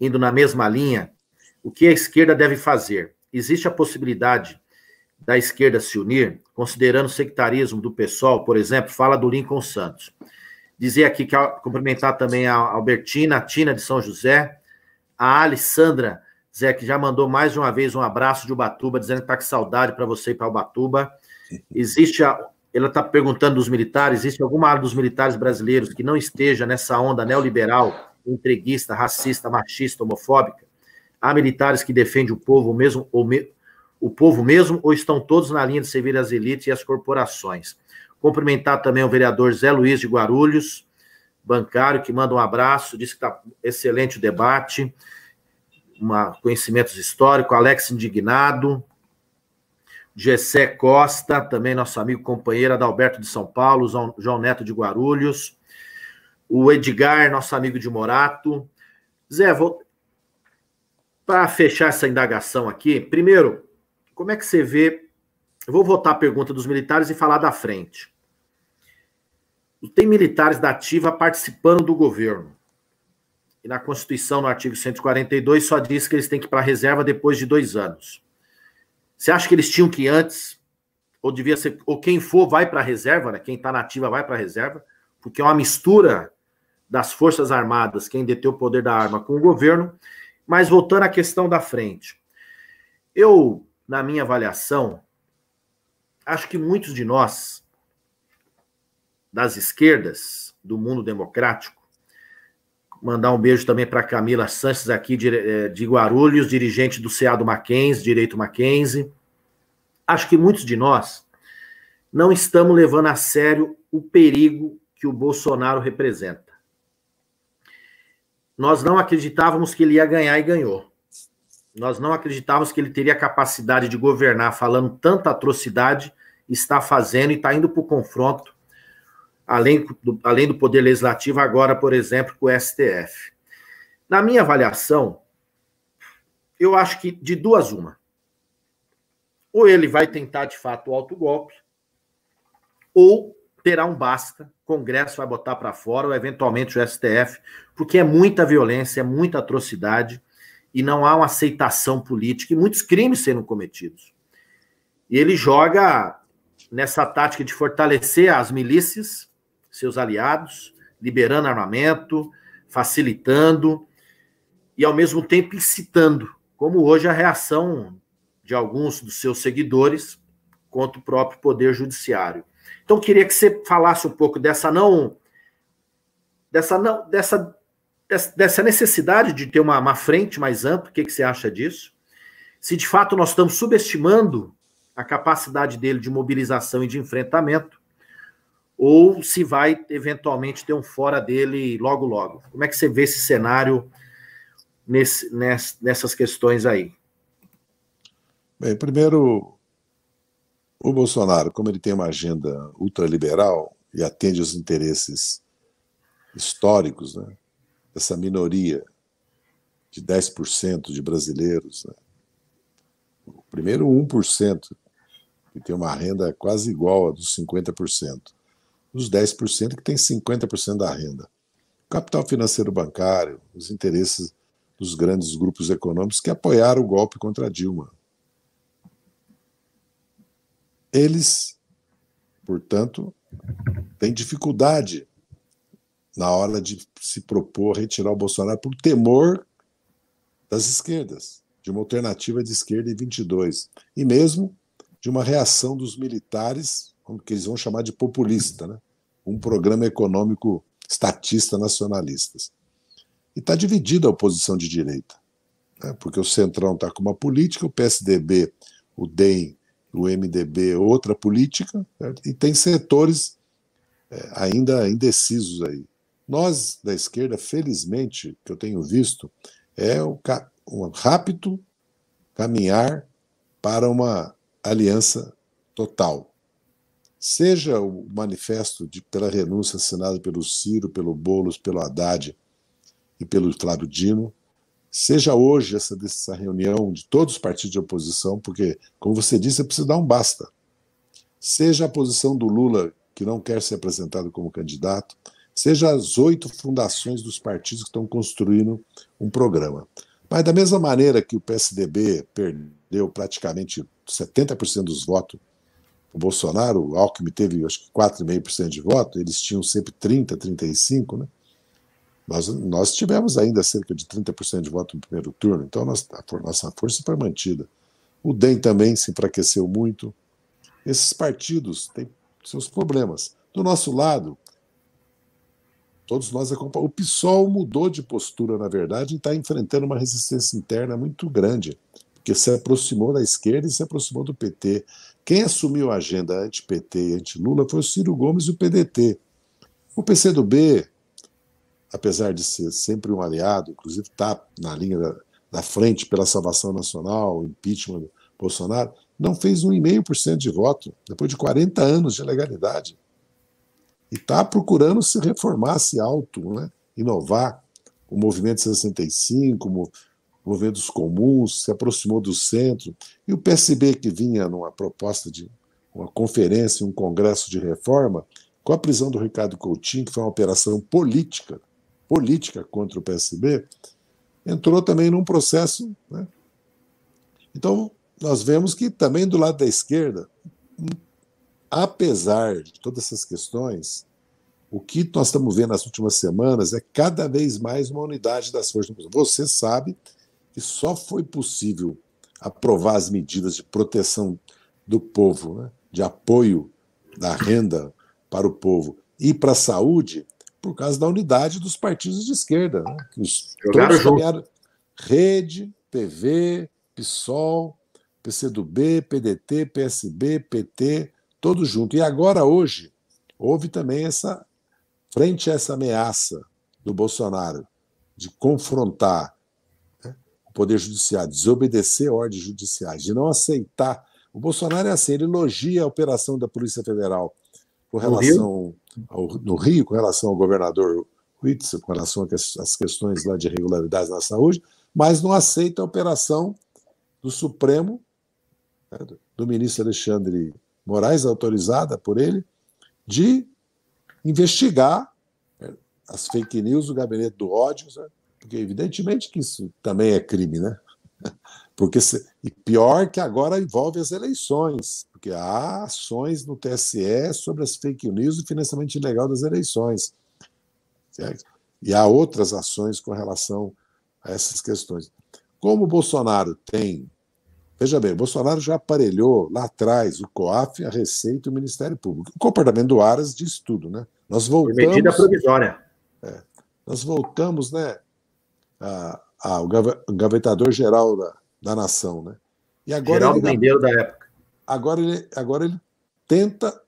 indo na mesma linha, o que a esquerda deve fazer? Existe a possibilidade da esquerda se unir, considerando o sectarismo do pessoal, por exemplo, fala do Lincoln Santos. Dizer aqui que cumprimentar também a Albertina, a Tina de São José, a Alessandra Zé, que já mandou mais uma vez um abraço de Ubatuba, dizendo que está com saudade para você e para Ubatuba. Existe a ela está perguntando dos militares: existe alguma área dos militares brasileiros que não esteja nessa onda neoliberal, entreguista, racista, machista, homofóbica? Há militares que defendem o povo mesmo ou me... o povo mesmo ou estão todos na linha de servir as elites e as corporações? Cumprimentar também o vereador Zé Luiz de Guarulhos, bancário, que manda um abraço, diz que está excelente o debate, uma, conhecimentos históricos, Alex indignado, Gessé Costa, também nosso amigo companheiro Adalberto de São Paulo, João Neto de Guarulhos, o Edgar, nosso amigo de Morato. Zé, vou... para fechar essa indagação aqui, primeiro, como é que você vê? Eu vou voltar à pergunta dos militares e falar da frente. Tem militares da ativa participando do governo. E na Constituição, no artigo 142, só diz que eles têm que ir para a reserva depois de dois anos. Você acha que eles tinham que ir antes? Ou devia ser. Ou quem for vai para a reserva, né? Quem está na ativa vai para a reserva, porque é uma mistura das Forças Armadas, quem detém o poder da arma com o governo. Mas voltando à questão da frente. Eu, na minha avaliação, acho que muitos de nós, das esquerdas, do mundo democrático, Mandar um beijo também para Camila Sanches, aqui eh, de, Guarulhos, dirigente do CA do Mackenzie, Direito Mackenzie. Acho que muitos de nós não estamos levando a sério o perigo que o Bolsonaro representa. Nós não acreditávamos que ele ia ganhar e ganhou. Nós não acreditávamos que ele teria capacidade de governar falando tanta atrocidade, está fazendo e está indo para o confronto além do, além do Poder Legislativo, agora, por exemplo, com o STF. Na minha avaliação, eu acho que de duas uma. Ou ele vai tentar, de fato, o autogolpe, ou terá um basta, o Congresso vai botar para fora, ou eventualmente o STF, porque é muita violência, é muita atrocidade, e não há uma aceitação política, e muitos crimes sendo cometidos. E ele joga nessa tática de fortalecer as milícias seus aliados, liberando armamento, facilitando e, ao mesmo tempo, incitando, como hoje a reação de alguns dos seus seguidores contra o próprio Poder Judiciário. Então, queria que você falasse um pouco dessa não. dessa não. dessa dessa necessidade de ter uma, uma frente mais ampla, o que, que você acha disso? Se de fato nós estamos subestimando a capacidade dele de mobilização e de enfrentamento, ou se vai eventualmente ter um fora dele logo logo. Como é que você vê esse cenário nesse, ness, nessas questões aí? Bem, primeiro, o Bolsonaro, como ele tem uma agenda ultraliberal e atende os interesses históricos, né? essa minoria de 10% de brasileiros, né? o primeiro 1% que tem uma renda quase igual à dos 50% dos 10% que tem 50% da renda. capital financeiro bancário, os interesses dos grandes grupos econômicos que apoiaram o golpe contra Dilma. Eles, portanto, têm dificuldade na hora de se propor retirar o Bolsonaro por temor das esquerdas, de uma alternativa de esquerda em 22, e mesmo de uma reação dos militares como que eles vão chamar de populista, né? um programa econômico estatista nacionalista. E está dividida a oposição de direita, né? porque o Centrão está com uma política, o PSDB, o DEM, o MDB, é outra política, e tem setores é, ainda indecisos aí. Nós, da esquerda, felizmente, que eu tenho visto, é um rápido caminhar para uma aliança total seja o manifesto de, pela renúncia assinado pelo Ciro, pelo Bolos, pelo Haddad e pelo Flávio Dino, seja hoje essa, essa reunião de todos os partidos de oposição, porque, como você disse, é preciso dar um basta. Seja a posição do Lula, que não quer ser apresentado como candidato, seja as oito fundações dos partidos que estão construindo um programa. Mas da mesma maneira que o PSDB perdeu praticamente 70% dos votos o Bolsonaro, o Alckmin teve acho que 4,5% de voto, eles tinham sempre 30, 35, né? Nós, nós tivemos ainda cerca de 30% de voto no primeiro turno, então nós, a nossa força foi mantida. O DEM também se enfraqueceu muito. Esses partidos têm seus problemas. Do nosso lado, todos nós acompanhamos. O PSOL mudou de postura, na verdade, e está enfrentando uma resistência interna muito grande, porque se aproximou da esquerda e se aproximou do PT. Quem assumiu a agenda anti-PT e anti-Lula foi o Ciro Gomes e o PDT. O PCdoB, apesar de ser sempre um aliado, inclusive está na linha da, da, frente pela salvação nacional, o impeachment do Bolsonaro, não fez 1,5% de voto, depois de 40 anos de legalidade. E está procurando se reformar, se auto, né? inovar. O Movimento 65, o movimentos comuns, se aproximou do centro, e o PSB, que vinha numa proposta de uma conferência, um congresso de reforma, com a prisão do Ricardo Coutinho, que foi uma operação política, política contra o PSB, entrou também num processo. Né? Então, nós vemos que também do lado da esquerda, apesar de todas essas questões, o que nós estamos vendo nas últimas semanas é cada vez mais uma unidade das forças. Você sabe que só foi possível aprovar as medidas de proteção do povo, né, de apoio da renda para o povo e para a saúde, por causa da unidade dos partidos de esquerda. Né, que os, todos caminharam, Rede, TV, PSOL, PCdoB, PDT, PSB, PT, todos juntos. E agora, hoje, houve também essa, frente a essa ameaça do Bolsonaro de confrontar Poder Judiciário, desobedecer ordens judiciais, de não aceitar. O Bolsonaro é assim, ele elogia a operação da Polícia Federal com relação no Rio, ao, no Rio com relação ao governador Witzel, com relação às questões lá de irregularidades na saúde, mas não aceita a operação do Supremo, né, do ministro Alexandre Moraes, autorizada por ele, de investigar né, as fake news, o gabinete do ódio, porque evidentemente que isso também é crime, né? Porque se, e pior que agora envolve as eleições, porque há ações no TSE sobre as fake news e o financiamento ilegal das eleições. Certo? E há outras ações com relação a essas questões. Como o Bolsonaro tem. Veja bem, o Bolsonaro já aparelhou lá atrás o COAF, a Receita e o Ministério Público. O comportamento do Aras diz tudo, né? Nós voltamos. medida provisória. É, nós voltamos, né? a, a, o gavetador-geral da, da nação. Né? E agora Geraldo da época. Agora ele, agora ele tenta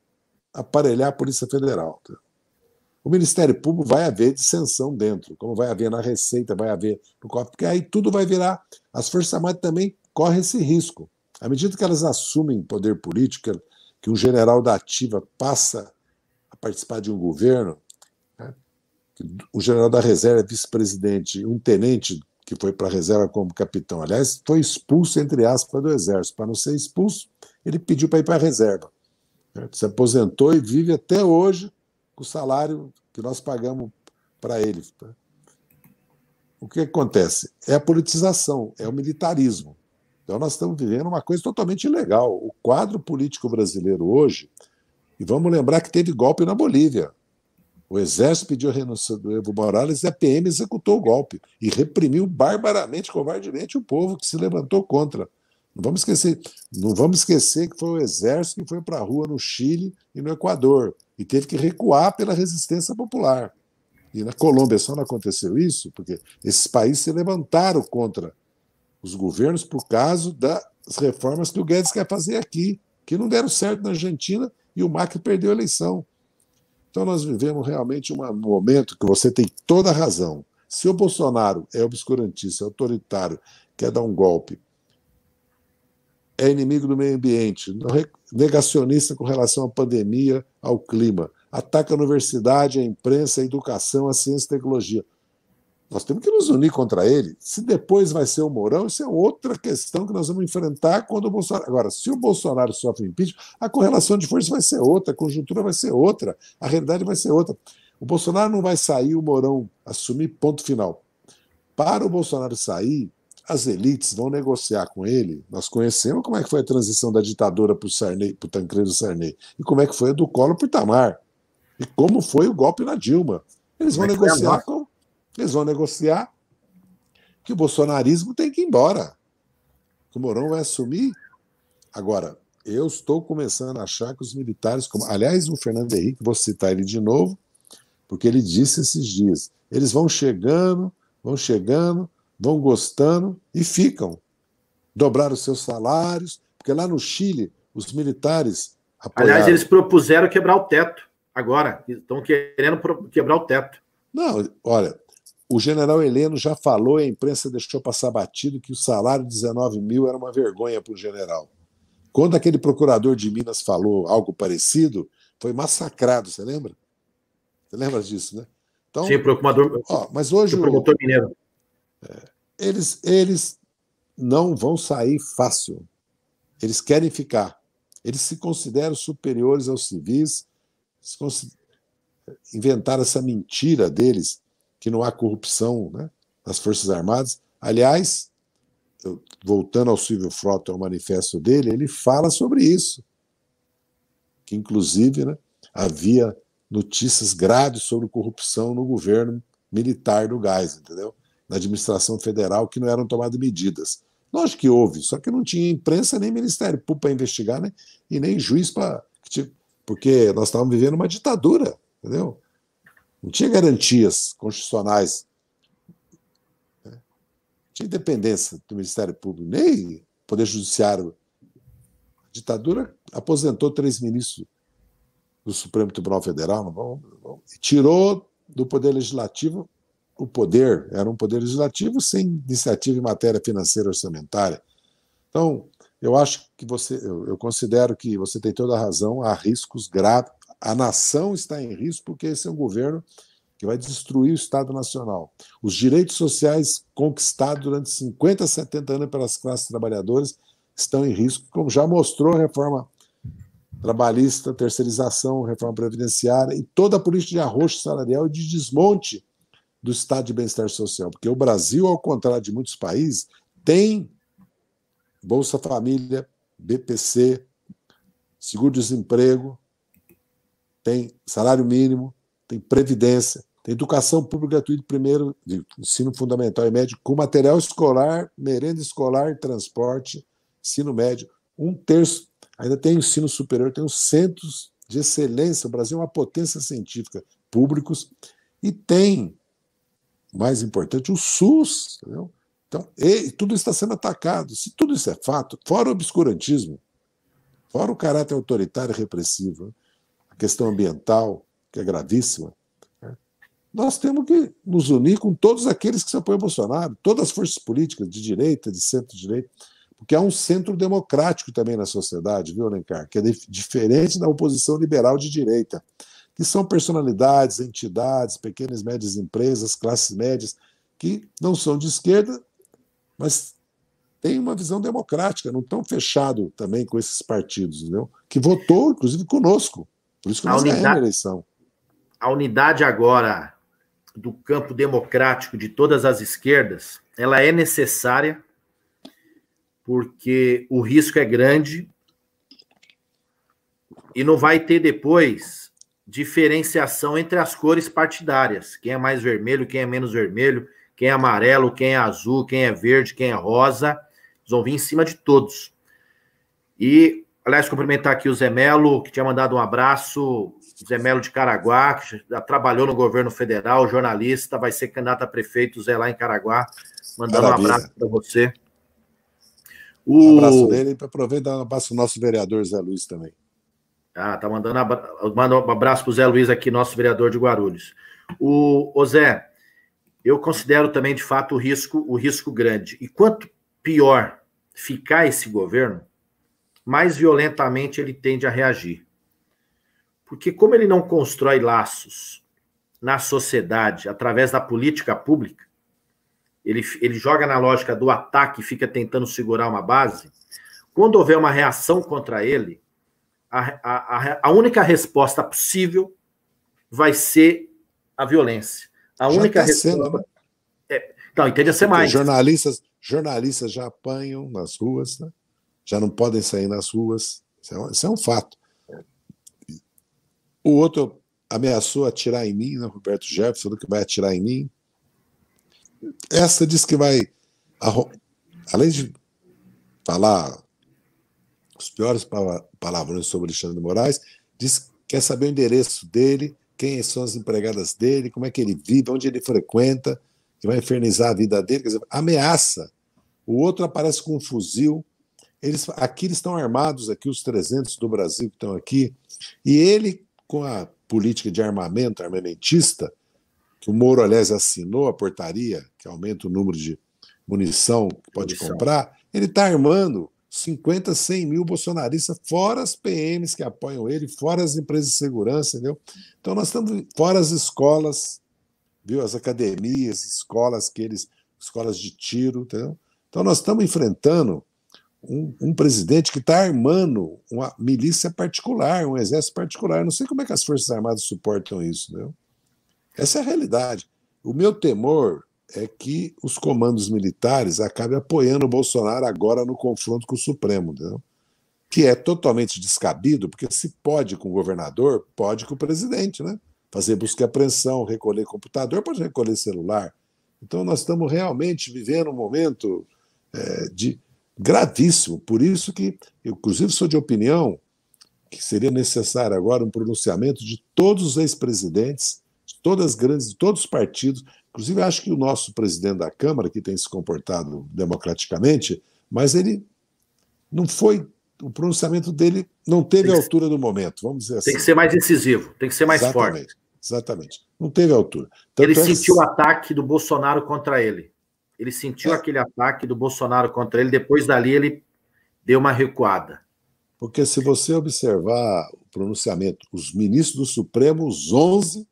aparelhar a Polícia Federal. Tá? O Ministério Público vai haver dissensão dentro, como vai haver na Receita, vai haver no COP, porque aí tudo vai virar. As Forças Armadas também correm esse risco. À medida que elas assumem poder político, que um general da ativa passa a participar de um governo, o general da reserva vice-presidente, um tenente que foi para a reserva como capitão, aliás, foi expulso, entre aspas, do exército. Para não ser expulso, ele pediu para ir para a reserva. É, se aposentou e vive até hoje com o salário que nós pagamos para ele. O que acontece? É a politização, é o militarismo. Então, nós estamos vivendo uma coisa totalmente ilegal. O quadro político brasileiro hoje, e vamos lembrar que teve golpe na Bolívia. O exército pediu a renúncia do Evo Morales e a PM executou o golpe e reprimiu barbaramente, covardemente o povo que se levantou contra. Não vamos esquecer, não vamos esquecer que foi o exército que foi para a rua no Chile e no Equador e teve que recuar pela resistência popular. E na Colômbia só não aconteceu isso porque esses países se levantaram contra os governos por causa das reformas que o Guedes quer fazer aqui, que não deram certo na Argentina e o Macri perdeu a eleição. Então nós vivemos realmente um momento que você tem toda a razão. Se o Bolsonaro é obscurantista, é autoritário, quer dar um golpe, é inimigo do meio ambiente, negacionista com relação à pandemia, ao clima, ataca a universidade, a imprensa, a educação, a ciência e tecnologia. Nós temos que nos unir contra ele. Se depois vai ser o Mourão, isso é outra questão que nós vamos enfrentar quando o Bolsonaro. Agora, se o Bolsonaro sofre impeachment, a correlação de forças vai ser outra, a conjuntura vai ser outra, a realidade vai ser outra. O Bolsonaro não vai sair, o Mourão assumir ponto final. Para o Bolsonaro sair, as elites vão negociar com ele. Nós conhecemos como é que foi a transição da ditadura para o Tancredo Sarney, e como é que foi a do Collor para o Itamar, e como foi o golpe na Dilma. Eles vão é negociar com eles vão negociar que o bolsonarismo tem que ir embora. Que o Mourão vai assumir. Agora, eu estou começando a achar que os militares. Como... Aliás, o Fernando Henrique, vou citar ele de novo, porque ele disse esses dias: eles vão chegando, vão chegando, vão gostando e ficam. Dobraram os seus salários, porque lá no Chile, os militares. Apoiaram. Aliás, eles propuseram quebrar o teto agora. Estão querendo quebrar o teto. Não, olha, o general Heleno já falou e a imprensa deixou passar batido que o salário de 19 mil era uma vergonha para o general. Quando aquele procurador de Minas falou algo parecido, foi massacrado, você lembra? Você lembra disso, né? Então, Sim, procurador. Ó, mas hoje. O promotor mineiro. É, eles, eles não vão sair fácil. Eles querem ficar. Eles se consideram superiores aos civis, se inventaram essa mentira deles que não há corrupção né, nas Forças Armadas. Aliás, eu, voltando ao Silvio Frota, ao manifesto dele, ele fala sobre isso. Que, inclusive, né, havia notícias graves sobre corrupção no governo militar do gás, entendeu? Na administração federal, que não eram tomadas medidas. Lógico que houve, só que não tinha imprensa nem Ministério Público para investigar, né? e nem juiz para. Porque nós estávamos vivendo uma ditadura, entendeu? Não tinha garantias constitucionais. Né? Não tinha independência do Ministério Público, nem Poder Judiciário. A ditadura aposentou três ministros do Supremo Tribunal Federal, não não tirou do Poder Legislativo o poder, era um poder legislativo sem iniciativa em matéria financeira orçamentária. Então, eu acho que você, eu, eu considero que você tem toda a razão, há riscos graves, a nação está em risco porque esse é um governo que vai destruir o Estado Nacional. Os direitos sociais conquistados durante 50, 70 anos pelas classes trabalhadoras estão em risco, como já mostrou a reforma trabalhista, terceirização, reforma previdenciária e toda a política de arrocho salarial e de desmonte do Estado de bem-estar social. Porque o Brasil, ao contrário de muitos países, tem Bolsa Família, BPC, seguro-desemprego, tem salário mínimo, tem previdência, tem educação pública gratuita primeiro, de ensino fundamental e médio, com material escolar, merenda escolar, transporte, ensino médio. Um terço, ainda tem ensino superior, tem os centros de excelência. O Brasil é uma potência científica, públicos, e tem, mais importante, o SUS. Entendeu? Então, e, tudo isso está sendo atacado. Se tudo isso é fato, fora o obscurantismo, fora o caráter autoritário e repressivo, né? a questão ambiental, que é gravíssima, né? nós temos que nos unir com todos aqueles que se apoiam Bolsonaro, todas as forças políticas, de direita, de centro-direita, porque há um centro democrático também na sociedade, viu, Alencar, que é diferente da oposição liberal de direita, que são personalidades, entidades, pequenas e médias empresas, classes médias, que não são de esquerda, mas têm uma visão democrática, não tão fechado também com esses partidos, entendeu? que votou, inclusive, conosco por isso que nós unidade, ganhamos a eleição. A unidade agora do campo democrático de todas as esquerdas, ela é necessária porque o risco é grande e não vai ter depois diferenciação entre as cores partidárias, quem é mais vermelho, quem é menos vermelho, quem é amarelo, quem é azul, quem é verde, quem é rosa, eles vão vir em cima de todos. E Aliás, cumprimentar aqui o Zé Melo, que tinha mandado um abraço. Zé Melo de Caraguá, que já trabalhou no governo federal, jornalista, vai ser candidato a prefeito, Zé lá em Caraguá. Mandando Maravilha. um abraço para você. O... Um abraço dele e aproveita um abraço ao nosso vereador Zé Luiz também. Ah, tá mandando abra... Manda um abraço para o Zé Luiz aqui, nosso vereador de Guarulhos. O, o Zé, eu considero também, de fato, o risco, o risco grande. E quanto pior ficar esse governo, mais violentamente ele tende a reagir. Porque, como ele não constrói laços na sociedade através da política pública, ele, ele joga na lógica do ataque e fica tentando segurar uma base. Quando houver uma reação contra ele, a, a, a única resposta possível vai ser a violência. A já única tá resposta. né? é, então, entende a ser mais. Jornalistas, jornalistas já apanham nas ruas, né? já não podem sair nas ruas. Isso é um, isso é um fato. O outro ameaçou atirar em mim, né? Roberto Jefferson falou que vai atirar em mim. Essa diz que vai, além de falar os piores palavrões sobre Alexandre de Moraes, diz quer saber o endereço dele, quem são as empregadas dele, como é que ele vive, onde ele frequenta, que vai infernizar a vida dele. Quer dizer, ameaça. O outro aparece com um fuzil eles, aqui eles estão armados, aqui os 300 do Brasil que estão aqui, e ele, com a política de armamento armamentista, que o Moro, aliás, assinou a portaria, que aumenta o número de munição que pode munição. comprar, ele está armando 50, 100 mil bolsonaristas, fora as PMs que apoiam ele, fora as empresas de segurança, entendeu? Então nós estamos fora as escolas, viu? As academias, escolas que eles, escolas de tiro, entendeu? Então nós estamos enfrentando um, um presidente que está armando uma milícia particular, um exército particular. não sei como é que as Forças Armadas suportam isso. Né? Essa é a realidade. O meu temor é que os comandos militares acabem apoiando o Bolsonaro agora no confronto com o Supremo, entendeu? Né? que é totalmente descabido, porque se pode com o governador, pode com o presidente, né? Fazer busca e apreensão, recolher computador, pode recolher celular. Então nós estamos realmente vivendo um momento é, de, gravíssimo. Por isso que eu, inclusive, sou de opinião que seria necessário agora um pronunciamento de todos os ex-presidentes, de todas as grandes, de todos os partidos. Inclusive, acho que o nosso presidente da Câmara, que tem se comportado democraticamente, mas ele não foi. O pronunciamento dele não teve a altura do momento, vamos dizer assim. Tem que ser mais incisivo, tem que ser mais Exatamente. forte. Exatamente. Não teve altura. Tanto ele é... sentiu o ataque do Bolsonaro contra ele. Ele sentiu é. aquele ataque do Bolsonaro contra ele, depois dali ele deu uma recuada. Porque se você observar o pronunciamento, os ministros do Supremo, os 11,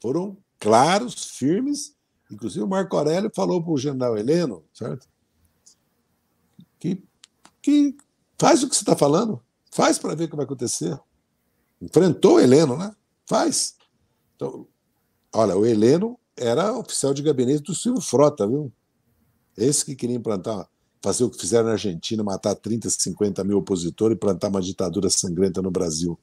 foram claros, firmes, inclusive o Marco Aurélio falou para o general Heleno, certo? Que, que faz o que você está falando, faz para ver o que vai acontecer. Enfrentou o Heleno, né? Faz. Então, olha, o Heleno era oficial de gabinete do Silvio Frota, viu? esse que queria implantar, fazer o que fizeram na Argentina, matar 30, 50 mil opositores e plantar uma ditadura sangrenta no Brasil.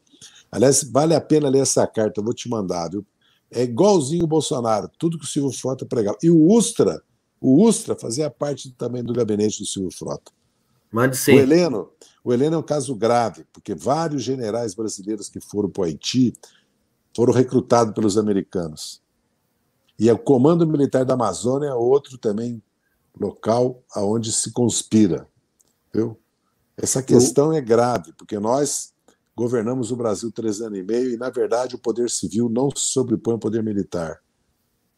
Aliás, vale a pena ler essa carta, eu vou te mandar, viu? É igualzinho o Bolsonaro, tudo que o Silvio Frota pregava. E o Ustra, o Ustra fazia parte também do gabinete do Silvio Frota. Mande sim. O Heleno, o Heleno é um caso grave, porque vários generais brasileiros que foram para o Haiti foram recrutados pelos americanos. E o Comando Militar da Amazônia é outro também local aonde se conspira. Viu? Essa questão é grave, porque nós governamos o Brasil três anos e meio e, na verdade, o poder civil não sobrepõe o poder militar.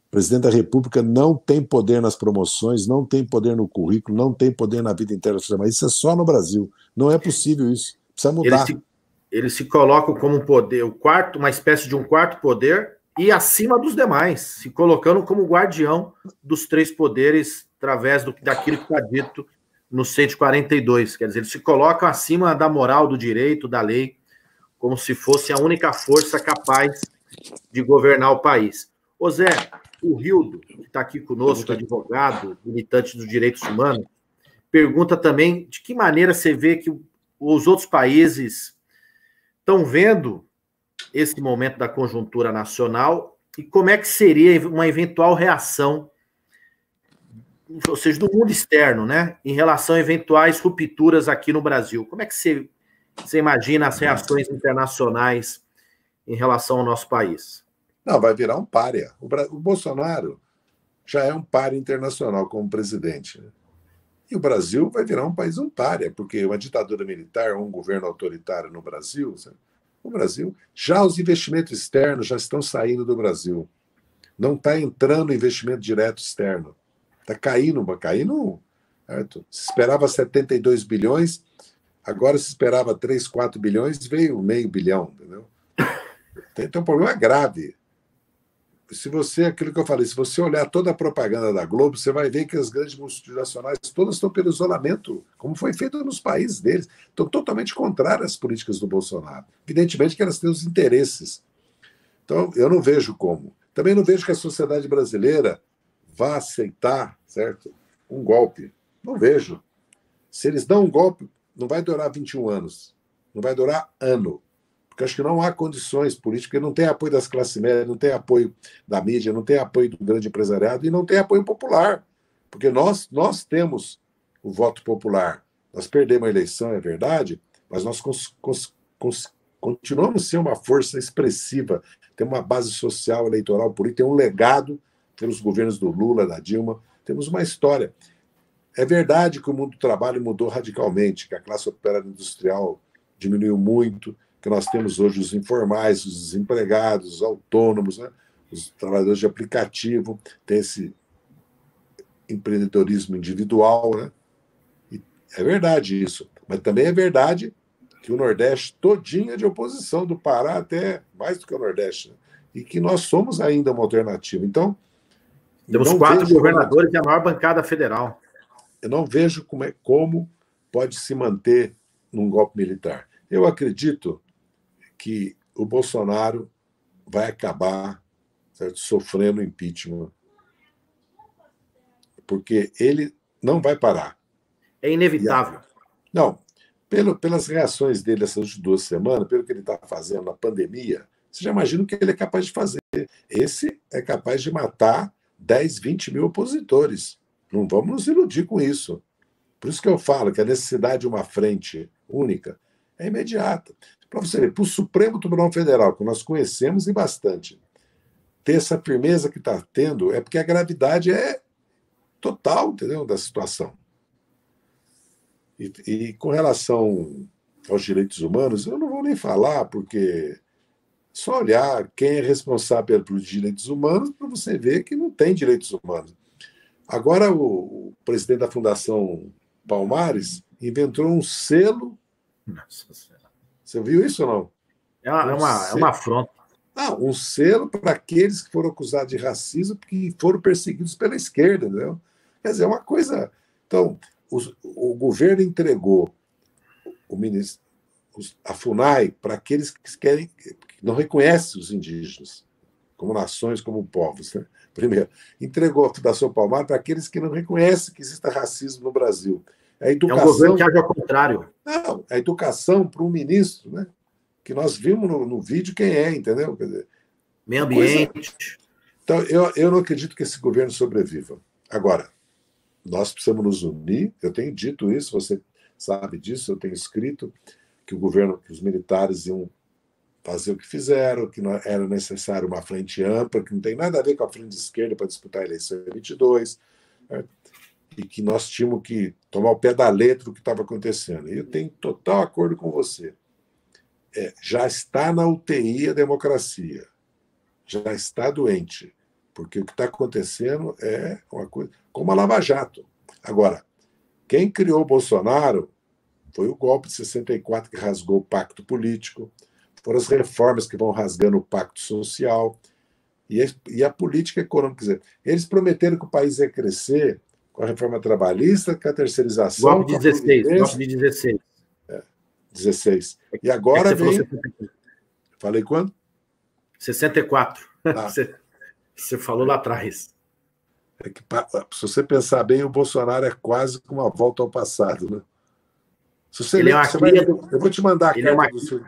O presidente da República não tem poder nas promoções, não tem poder no currículo, não tem poder na vida interna. Mas isso é só no Brasil. Não é possível isso. Precisa mudar. Ele se, ele se coloca como um poder, o quarto, uma espécie de um quarto poder e acima dos demais, se colocando como guardião dos três poderes através do, daquilo que está dito no 142. Quer dizer, eles se colocam acima da moral, do direito, da lei, como se fosse a única força capaz de governar o país. Ô Zé, o Rildo, que está aqui conosco, advogado, militante dos direitos humanos, pergunta também de que maneira você vê que os outros países estão vendo esse momento da conjuntura nacional e como é que seria uma eventual reação ou seja, do mundo externo, né, em relação a eventuais rupturas aqui no Brasil. Como é que você, você imagina as reações internacionais em relação ao nosso país? Não, vai virar um párea. O, o Bolsonaro já é um párea internacional como presidente. Né? E o Brasil vai virar um país um párea, porque uma ditadura militar, um governo autoritário no Brasil, sabe? o Brasil, já os investimentos externos já estão saindo do Brasil. Não está entrando investimento direto externo. Está caindo, caindo. Certo? Se esperava 72 bilhões, agora se esperava 3, 4 bilhões, veio meio bilhão. Entendeu? Então o problema é grave. Se você, aquilo que eu falei, se você olhar toda a propaganda da Globo, você vai ver que as grandes multinacionais todas estão pelo isolamento, como foi feito nos países deles. Estão totalmente contrárias às políticas do Bolsonaro. Evidentemente que elas têm os interesses. Então, eu não vejo como. Também não vejo que a sociedade brasileira vá aceitar certo? Um golpe. Não vejo. Se eles dão um golpe, não vai durar 21 anos. Não vai durar ano. Porque acho que não há condições políticas, porque não tem apoio das classes médias, não tem apoio da mídia, não tem apoio do grande empresariado e não tem apoio popular. Porque nós, nós temos o voto popular. Nós perdemos a eleição, é verdade, mas nós cons, cons, cons, continuamos sendo uma força expressiva, temos uma base social, eleitoral, política, tem um legado pelos governos do Lula, da Dilma, temos uma história. É verdade que o mundo do trabalho mudou radicalmente, que a classe operária industrial diminuiu muito, que nós temos hoje os informais, os desempregados, os autônomos, né? os trabalhadores de aplicativo, tem esse empreendedorismo individual. Né? E é verdade isso, mas também é verdade que o Nordeste todinho é de oposição, do Pará até mais do que o Nordeste, né? e que nós somos ainda uma alternativa. Então, temos quatro é governadores como... e a maior bancada federal. Eu não vejo como, é, como pode se manter num golpe militar. Eu acredito que o Bolsonaro vai acabar certo, sofrendo impeachment, porque ele não vai parar. É inevitável. A... Não, pelo, pelas reações dele essas duas semanas, pelo que ele está fazendo na pandemia, você já imagina o que ele é capaz de fazer. Esse é capaz de matar 10, 20 mil opositores. Não vamos nos iludir com isso. Por isso que eu falo que a necessidade de uma frente única é imediata. Para você ver, para o Supremo Tribunal Federal, que nós conhecemos e bastante, ter essa firmeza que está tendo é porque a gravidade é total entendeu, da situação. E, e com relação aos direitos humanos, eu não vou nem falar, porque só olhar quem é responsável pelos direitos humanos para você ver que não tem direitos humanos. Agora, o, presidente da Fundação Palmares inventou um selo. Nossa Você viu isso ou não? É uma, é um é uma, é uma afronta. Ah, um selo para aqueles que foram acusados de racismo porque foram perseguidos pela esquerda, entendeu? Quer dizer, é uma coisa. Então, o, o governo entregou o ministro, a FUNAI para aqueles que querem que não reconhecem os indígenas como nações, como povos. Né? Primeiro, entregou a Fundação Palmar para aqueles que não reconhecem que existe racismo no Brasil. A educação, é um governo que age ao contrário. Não, a educação para um ministro, né? que nós vimos no, no vídeo quem é, entendeu? Dizer, Meio ambiente. Coisa... Então, eu, eu não acredito que esse governo sobreviva. Agora, nós precisamos nos unir, eu tenho dito isso, você sabe disso, eu tenho escrito, que o governo, que os militares iam fazer o que fizeram, que não era necessário uma frente ampla, que não tem nada a ver com a frente esquerda para disputar a eleição em 22, né? e que nós tínhamos que tomar o pé da letra do que estava acontecendo. E eu tenho total acordo com você. É, já está na UTI a democracia, já está doente, porque o que está acontecendo é uma coisa como a Lava Jato. Agora, quem criou o Bolsonaro foi o golpe de 64 que rasgou o pacto político, foram as reformas que vão rasgando o pacto social e a, e a política econômica. Dizer, eles prometeram que o país ia crescer com a reforma trabalhista, com a terceirização. Golpe de 16. Golpe de 16. É, 16. É e agora é vem. Falei quando? 64. Ah. Tá. Você, você falou lá atrás. É que, se você pensar bem, o Bolsonaro é quase uma volta ao passado, né? Se você ele é uma cria vai... do... Eu vou te mandar a ele carta é uma... do seu.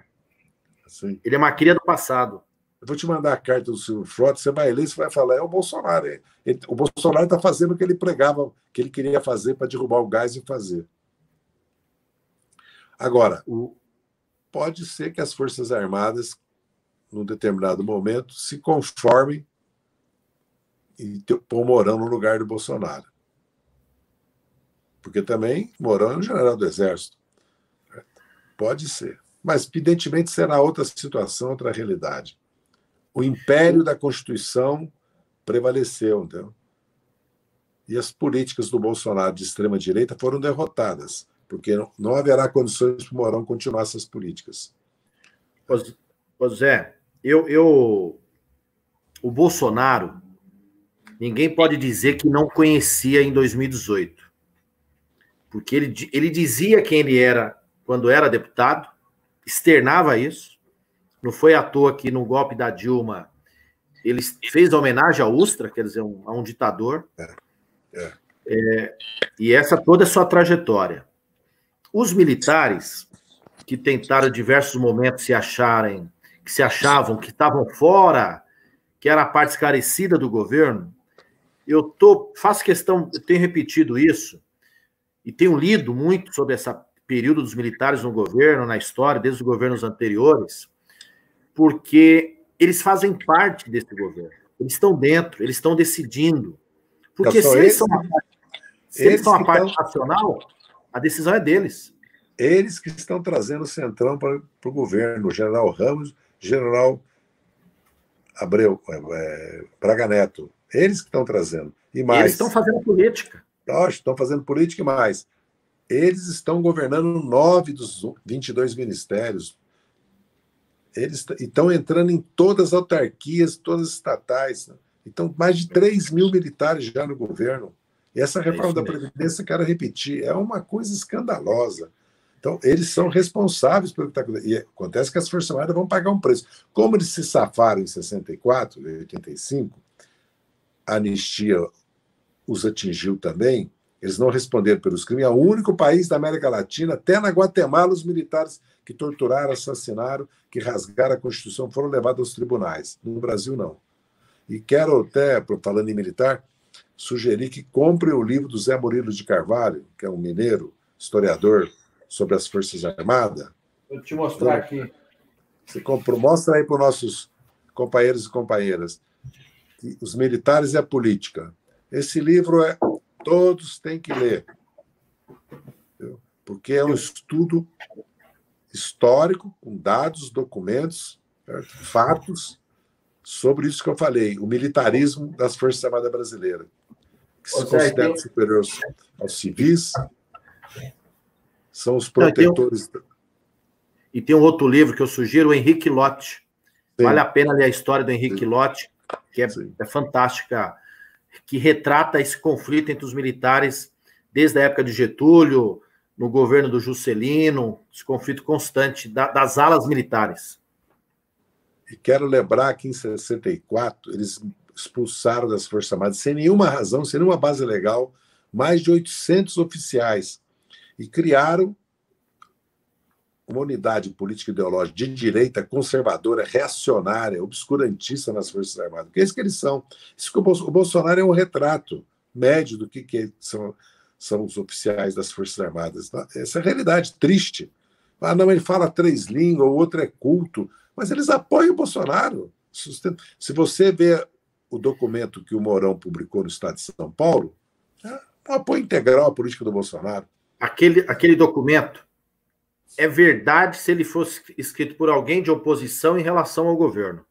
Assim. Ele é uma cria do passado. Eu vou te mandar a carta do Silvio Frota, você vai ler, e vai falar, é o Bolsonaro. Ele, o Bolsonaro está fazendo o que ele pregava, que ele queria fazer para derrubar o gás e fazer. Agora, o, pode ser que as Forças Armadas, num determinado momento, se conformem e pôr Morão no lugar do Bolsonaro. Porque também Morão é um general do Exército. Pode ser. Mas, evidentemente, será outra situação, outra realidade. O império da Constituição prevaleceu, entendeu? E as políticas do Bolsonaro de extrema-direita foram derrotadas, porque não haverá condições para o Morão continuar essas políticas. Pois, é. Eu, eu, o Bolsonaro, ninguém pode dizer que não conhecia em 2018. Porque ele, ele dizia quem ele era quando era deputado, externava isso. Não foi à toa que no golpe da Dilma ele fez homenagem ao Ustra, quer dizer, um, a um ditador. É, é. É, e essa toda é sua trajetória. Os militares que tentaram em diversos momentos se acharem, que se achavam que estavam fora, que era a parte esclarecida do governo, eu tô, faço questão, eu tenho repetido isso, e tenho lido muito sobre essa período dos militares no governo, na história, desde os governos anteriores, porque eles fazem parte desse governo. Eles estão dentro, eles estão decidindo. Porque então, se eles, eles, são a parte, eles são a parte estão... nacional, a decisão é deles. Eles que estão trazendo o centrão para, para o governo, general Ramos, general Abreu, é, é, Braga Neto. Eles que estão trazendo. E mais. Eles estão fazendo política. Nós estão fazendo política e mais. Eles estão governando nove dos 22 ministérios. Eles estão entrando em todas as autarquias, todas as estatais. Né? Então, mais de 3 mil militares já no governo. E essa é reforma é da Previdência, quero repetir, é uma coisa escandalosa. Então, eles são responsáveis pelo que está acontecendo. E é, acontece que as Forças Armadas vão pagar um preço. Como eles se safaram em 64, 85, a anistia os atingiu também, eles não responderam pelos crimes. É o único país da América Latina, até na Guatemala, os militares que torturaram, assassinaram, que rasgaram a Constituição, foram levados aos tribunais. No Brasil, não. E quero até, falando em militar, sugerir que compre o livro do Zé Murilo de Carvalho, que é um mineiro, historiador sobre as Forças Armadas. Vou te mostrar então, aqui. Você compra, mostra aí para os nossos companheiros e companheiras. Os militares e a política. Esse livro é Todos têm que ler. Porque é um estudo histórico, com dados, documentos, é, fatos sobre isso que eu falei, o militarismo das Forças Armadas Brasileiras, que se consideram superiores aos, aos civis, são os protetores. Não, e tem um outro livro que eu sugiro, o Henrique Lotti. Vale a pena ler a história do Henrique Sim. que é, é fantástica que retrata esse conflito entre os militares desde a época de Getúlio, no governo do Juscelino, esse conflito constante da, das alas militares. E quero lembrar que em 64 eles expulsaram das Forças Armadas sem nenhuma razão, sem nenhuma base legal, mais de 800 oficiais e criaram uma unidade política ideológica de direita, conservadora, reacionária, obscurantista nas Forças Armadas, porque é isso que eles são. Isso que o Bolsonaro é um retrato médio do que, que são, são os oficiais das Forças Armadas. Essa é a realidade triste. Ah, não, ele fala três línguas, o outro é culto, mas eles apoiam o Bolsonaro. Se você vê o documento que o Mourão publicou no Estado de São Paulo, é um apoio integral à política do Bolsonaro. Aquele, aquele documento é verdade se ele fosse escrito por alguém de oposição em relação ao governo.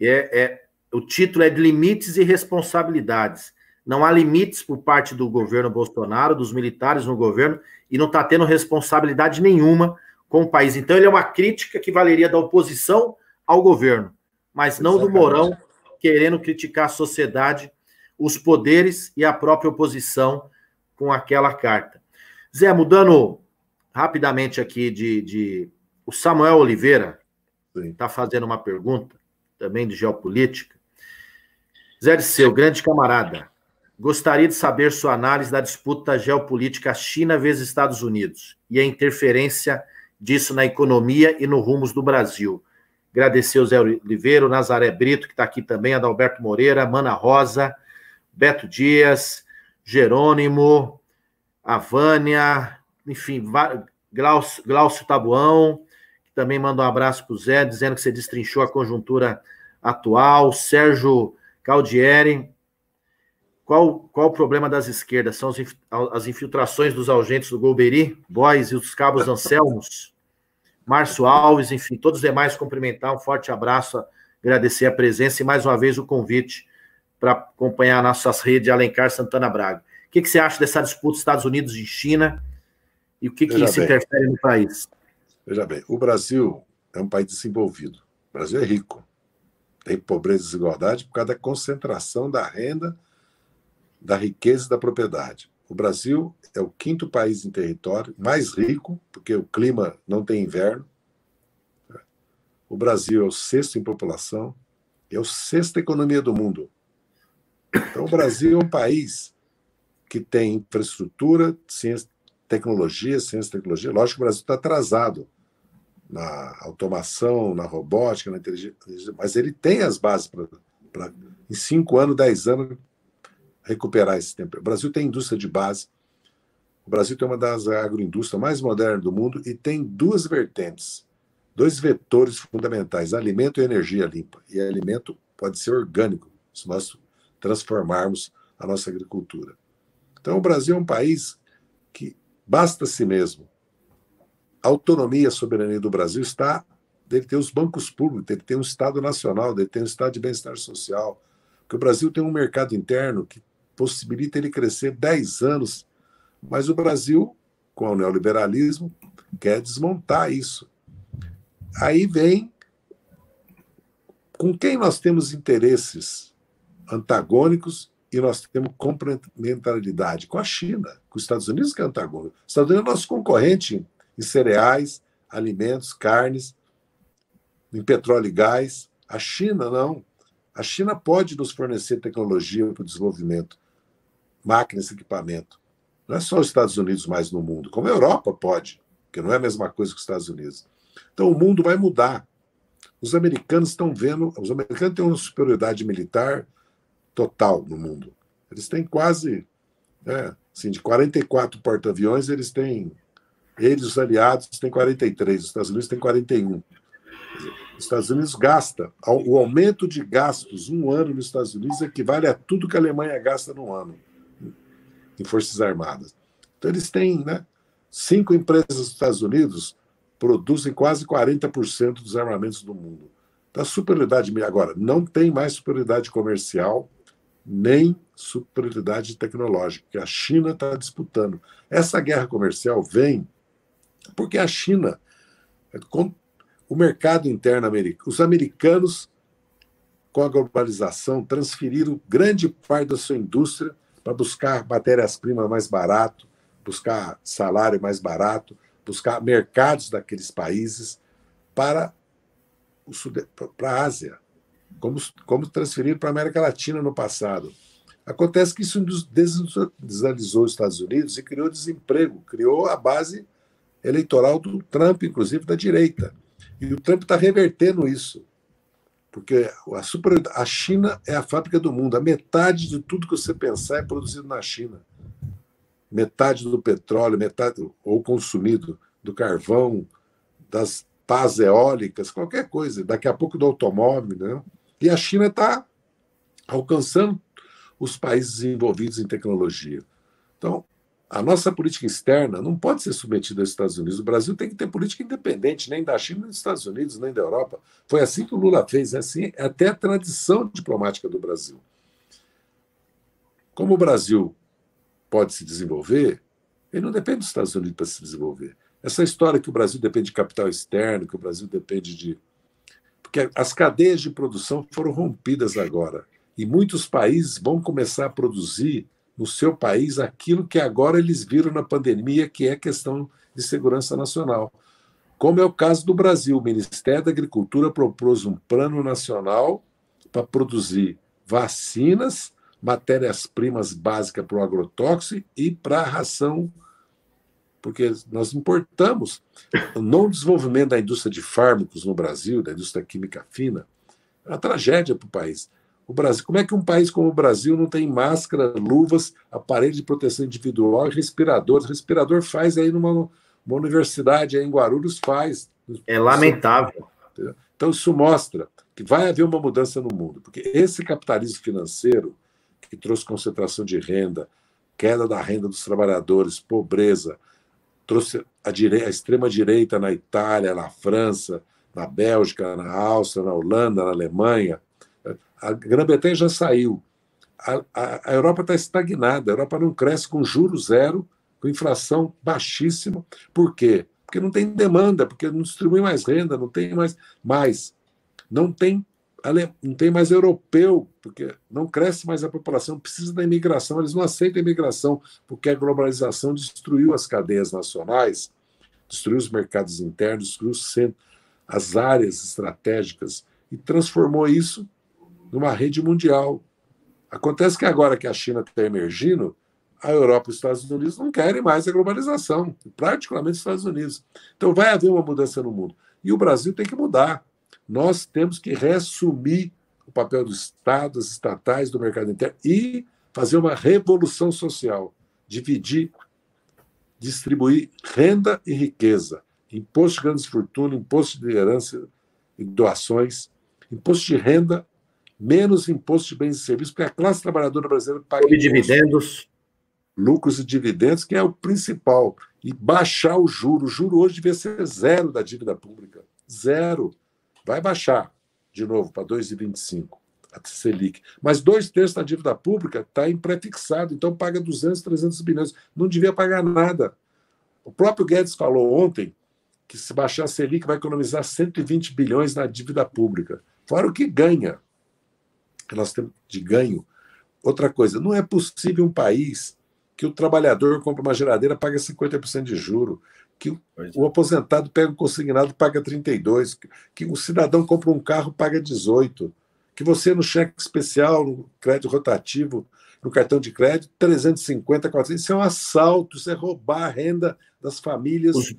É, é, o título é de limites e responsabilidades. Não há limites por parte do governo Bolsonaro, dos militares no governo, e não está tendo responsabilidade nenhuma com o país. Então, ele é uma crítica que valeria da oposição ao governo, mas não Exatamente. do Mourão querendo criticar a sociedade, os poderes e a própria oposição com aquela carta. Zé, mudando rapidamente aqui de, de... o Samuel Oliveira está fazendo uma pergunta também de geopolítica. Zé de seu grande camarada, gostaria de saber sua análise da disputa geopolítica China vezes Estados Unidos e a interferência disso na economia e no rumos do Brasil. Agradecer o Zé Oliveira, o Nazaré Brito, que está aqui também, Adalberto Moreira, Mana Rosa, Beto Dias, Jerônimo, a Vânia, enfim, Glaucio, Glaucio Tabuão, que também manda um abraço para o Zé, dizendo que você destrinchou a conjuntura atual, Sérgio Caldieri. Qual, qual o problema das esquerdas? São as infiltrações dos algentes do Golbery Boys e os cabos Anselmos? Márcio Alves, enfim, todos os demais cumprimentar, um forte abraço, agradecer a presença e mais uma vez o convite para acompanhar nossas redes Alencar Santana Braga. O que, que você acha dessa disputa Estados Unidos e China? E o que, que isso bem. interfere no país? Veja bem, o Brasil é um país desenvolvido. O Brasil é rico. Tem pobreza e desigualdade por causa da concentração da renda, da riqueza e da propriedade. O Brasil é o quinto país em território, mais rico, porque o clima não tem inverno. O Brasil é o sexto em população, é o sexta economia do mundo. Então, o Brasil é um país que tem infraestrutura, ciência, tecnologia, ciência e tecnologia, lógico que o Brasil está atrasado na automação, na robótica, na inteligência, mas ele tem as bases para, em cinco anos, dez anos, recuperar esse tempo. O Brasil tem indústria de base, o Brasil tem uma das agroindústrias mais modernas do mundo e tem duas vertentes, dois vetores fundamentais, alimento e energia limpa. E alimento pode ser orgânico, se nós transformarmos a nossa agricultura. Então, o Brasil é um país que basta si mesmo. A autonomia, a soberania do Brasil está dele ter os bancos públicos, dele ter um Estado nacional, dele ter um Estado de bem-estar social. Porque o Brasil tem um mercado interno que possibilita ele crescer 10 anos, mas o Brasil, com o neoliberalismo, quer desmontar isso. Aí vem com quem nós temos interesses antagônicos e nós temos complementaridade com a China, com os Estados Unidos, que é antagônico. Os Estados Unidos é nosso concorrente em cereais, alimentos, carnes, em petróleo e gás. A China não. A China pode nos fornecer tecnologia para o desenvolvimento, máquinas, equipamento. Não é só os Estados Unidos mais no mundo, como a Europa pode, que não é a mesma coisa que os Estados Unidos. Então o mundo vai mudar. Os americanos estão vendo, os americanos têm uma superioridade militar total no mundo. Eles têm quase, é, assim, de 44 porta-aviões, eles têm, eles, os aliados, têm 43, os Estados Unidos têm 41. Os Estados Unidos gasta, o aumento de gastos um ano nos Estados Unidos equivale a tudo que a Alemanha gasta no ano em Forças Armadas. Então, eles têm, né? Cinco empresas dos Estados Unidos produzem quase 40% dos armamentos do mundo. Da tá superioridade, agora, não tem mais superioridade comercial nem superioridade tecnológica, que a China está disputando. Essa guerra comercial vem porque a China, é, com o mercado interno americano, os americanos, com a globalização, transferiram grande parte da sua indústria para buscar matérias-primas mais barato, buscar salário mais barato, buscar mercados daqueles países para, o, para a Ásia como, como transferir para a América Latina no passado. Acontece que isso desindustrializou os Estados Unidos e criou desemprego, criou a base eleitoral do Trump, inclusive da direita. E o Trump está revertendo isso, porque a, super, a China é a fábrica do mundo. A metade de tudo que você pensar é produzido na China. Metade do petróleo, metade ou consumido do carvão, das, pás eólicas, qualquer coisa, daqui a pouco do automóvel. Né? E a China está alcançando os países envolvidos em tecnologia. Então, a nossa política externa não pode ser submetida aos Estados Unidos. O Brasil tem que ter política independente, nem da China, nem dos Estados Unidos, nem da Europa. Foi assim que o Lula fez, é assim é até a tradição diplomática do Brasil. Como o Brasil pode se desenvolver, ele não depende dos Estados Unidos para se desenvolver. Essa história que o Brasil depende de capital externo, que o Brasil depende de. Porque as cadeias de produção foram rompidas agora. E muitos países vão começar a produzir no seu país aquilo que agora eles viram na pandemia, que é questão de segurança nacional. Como é o caso do Brasil, o Ministério da Agricultura propôs um plano nacional para produzir vacinas, matérias-primas básicas para o agrotóxico e para a ração porque nós importamos. não desenvolvimento da indústria de fármacos no Brasil, da indústria química fina, é uma tragédia para o país. O Brasil, como é que um país como o Brasil não tem máscara, luvas, aparelho de proteção individual e respiradores? Respirador faz aí numa, universidade aí em Guarulhos faz. É lamentável. Então isso mostra que vai haver uma mudança no mundo, porque esse capitalismo financeiro que trouxe concentração de renda, queda da renda dos trabalhadores, pobreza, trouxe a, direita, a extrema-direita na Itália, na França, na Bélgica, na Áustria, na Holanda, na Alemanha. A Grã-Bretanha já saiu. A, a, a Europa está estagnada, a Europa não cresce com juros zero, com inflação baixíssima. Por quê? Porque não tem demanda, porque não distribui mais renda, não tem mais. mais. Não tem ale... não tem mais europeu, porque não cresce mais a população, precisa da imigração, eles não aceitam a imigração, porque a globalização destruiu as cadeias nacionais, destruiu os mercados internos, destruiu centro, as áreas estratégicas e transformou isso numa rede mundial. Acontece que agora que a China está emergindo, a Europa e os Estados Unidos não querem mais a globalização, particularmente os Estados Unidos. Então vai haver uma mudança no mundo. E o Brasil tem que mudar nós temos que reassumir o papel do Estado, das estatais, do mercado interno e fazer uma revolução social, dividir, distribuir renda e riqueza, imposto de grandes fortunas, imposto de herança e doações, imposto de renda, menos imposto de bens e serviços, porque a classe trabalhadora brasileira paga e dividendos, lucros e dividendos, que é o principal, e baixar o juro. O juro hoje devia ser zero da dívida pública, zero Vai baixar de novo para 2,25 a Selic. Mas dois terços da dívida pública está em pré-fixado, então paga 200, 300 bilhões. Não devia pagar nada. O próprio Guedes falou ontem que se baixar a Selic vai economizar 120 bilhões na dívida pública. Fora o que ganha, que nós temos de ganho. Outra coisa, não é possível um país que o trabalhador compra uma geladeira paga 50% de juro que é. o aposentado pega o consignado paga 32, que o cidadão compra um carro paga 18, que você no cheque especial, no crédito rotativo, no cartão de crédito, 350, 400. Isso é um assalto, isso é roubar a renda das famílias os,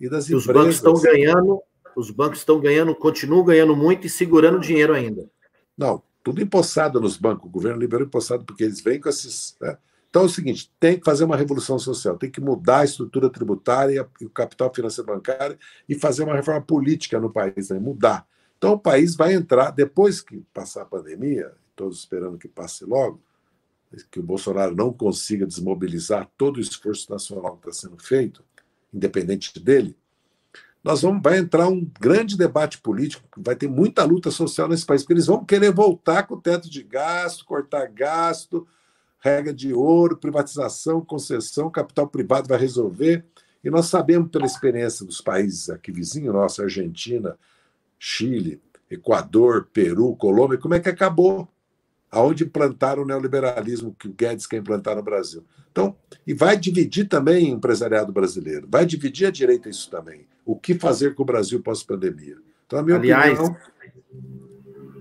e das empresas. Os bancos estão ganhando, os bancos estão ganhando, continuam ganhando muito e segurando dinheiro ainda. Não, tudo empossado nos bancos. O governo liberou empossado porque eles vêm com esses... Né, então é o seguinte: tem que fazer uma revolução social, tem que mudar a estrutura tributária e o capital financeiro bancário e fazer uma reforma política no país, né? mudar. Então o país vai entrar, depois que passar a pandemia, todos esperando que passe logo, que o Bolsonaro não consiga desmobilizar todo o esforço nacional que está sendo feito, independente dele, nós vamos vai entrar um grande debate político, vai ter muita luta social nesse país, porque eles vão querer voltar com o teto de gasto, cortar gasto, regra de ouro, privatização, concessão, capital privado vai resolver. E nós sabemos pela experiência dos países aqui vizinhos, nossa Argentina, Chile, Equador, Peru, Colômbia, como é que acabou? Aonde implantaram o neoliberalismo que o Guedes quer implantar no Brasil. Então, e vai dividir também o empresariado brasileiro, vai dividir a direita isso também. O que fazer com o Brasil pós-pandemia? Então, a minha Aliás, opinião.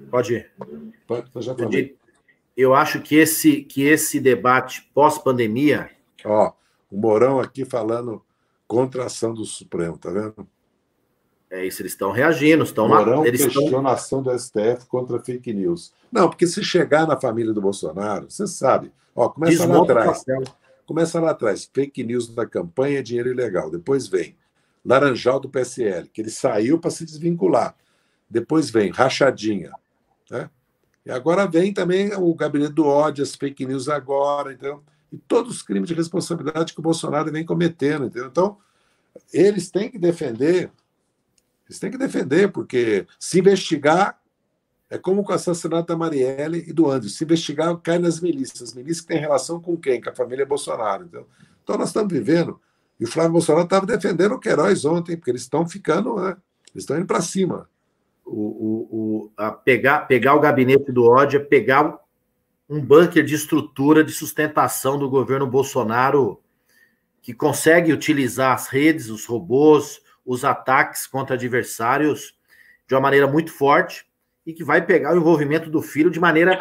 Pode ir. Pode, já falei eu acho que esse, que esse debate pós-pandemia. Ó, o Mourão aqui falando contra a ação do Supremo, tá vendo? É isso, eles estão reagindo, estão Mourão Eles questiona estão... a ação do STF contra fake news. Não, porque se chegar na família do Bolsonaro, você sabe. Ó, começa Desmonta lá atrás. Começa lá atrás. Fake news da campanha, é dinheiro ilegal. Depois vem Laranjal do PSL, que ele saiu para se desvincular. Depois vem Rachadinha. Né? E agora vem também o gabinete do ódio, as fake news agora, então, e todos os crimes de responsabilidade que o Bolsonaro vem cometendo, entendeu? Então, eles têm que defender, eles têm que defender, porque se investigar, é como com o assassinato da Marielle e do André. Se investigar, cai nas milícias. Milícias que têm relação com quem? Com a família Bolsonaro. Então, então nós estamos vivendo. E o Flávio Bolsonaro estava defendendo o Queiroz ontem, porque eles estão ficando, né? eles estão indo para cima o, o, a pegar, pegar o gabinete do ódio, é pegar um bunker de estrutura de sustentação do governo Bolsonaro que consegue utilizar as redes, os robôs, os ataques contra adversários de uma maneira muito forte e que vai pegar o envolvimento do filho de maneira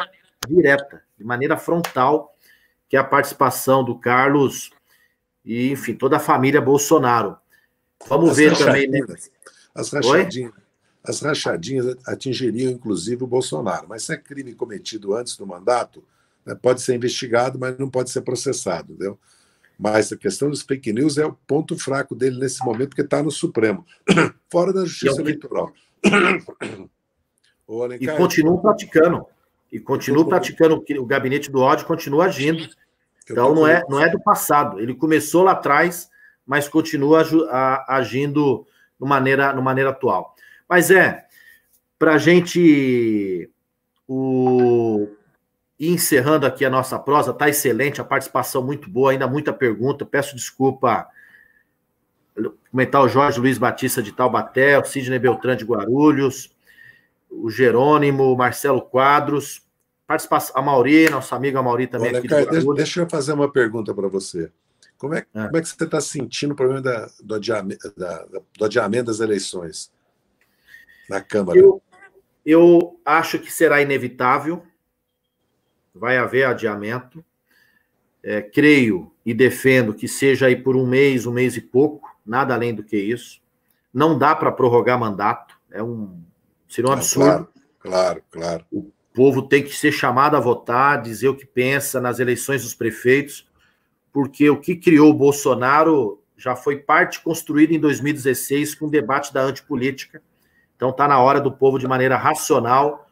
direta, de maneira frontal, que é a participação do Carlos e, enfim, toda a família Bolsonaro. Vamos as ver também. Né? As rachadinhas. Oi? As rachadinhas atingiriam inclusive o Bolsonaro, mas se é crime cometido antes do mandato, né, pode ser investigado, mas não pode ser processado, entendeu? Mas a questão dos fake news é o ponto fraco dele nesse momento, porque está no Supremo, fora da é Justiça Eleitoral. Alencar, e continuam então, praticando. E continuam praticando, o gabinete do ódio continua agindo. Então não é, não é do passado. Ele começou lá atrás, mas continua agindo de maneira, de maneira atual. Mas é, para a gente o, encerrando aqui a nossa prosa, tá excelente, a participação muito boa, ainda muita pergunta. Peço desculpa comentar o Jorge Luiz Batista de Taubaté, o Sidney Beltrão de Guarulhos, o Jerônimo, o Marcelo Quadros, participação, a Mauri, nossa amiga Mauri também Olha, aqui cara, de Deixa eu fazer uma pergunta para você. Como é, é, como é que você está sentindo o problema da, do, adiamento, da, do adiamento das eleições? na Câmara? Eu, eu acho que será inevitável, vai haver adiamento. É, creio e defendo que seja aí por um mês, um mês e pouco, nada além do que isso. Não dá para prorrogar mandato, é um, seria um absurdo. Claro, claro, claro. O povo tem que ser chamado a votar, dizer o que pensa nas eleições dos prefeitos, porque o que criou o Bolsonaro já foi parte construída em 2016 com o debate da antipolítica, então está na hora do povo, de maneira racional,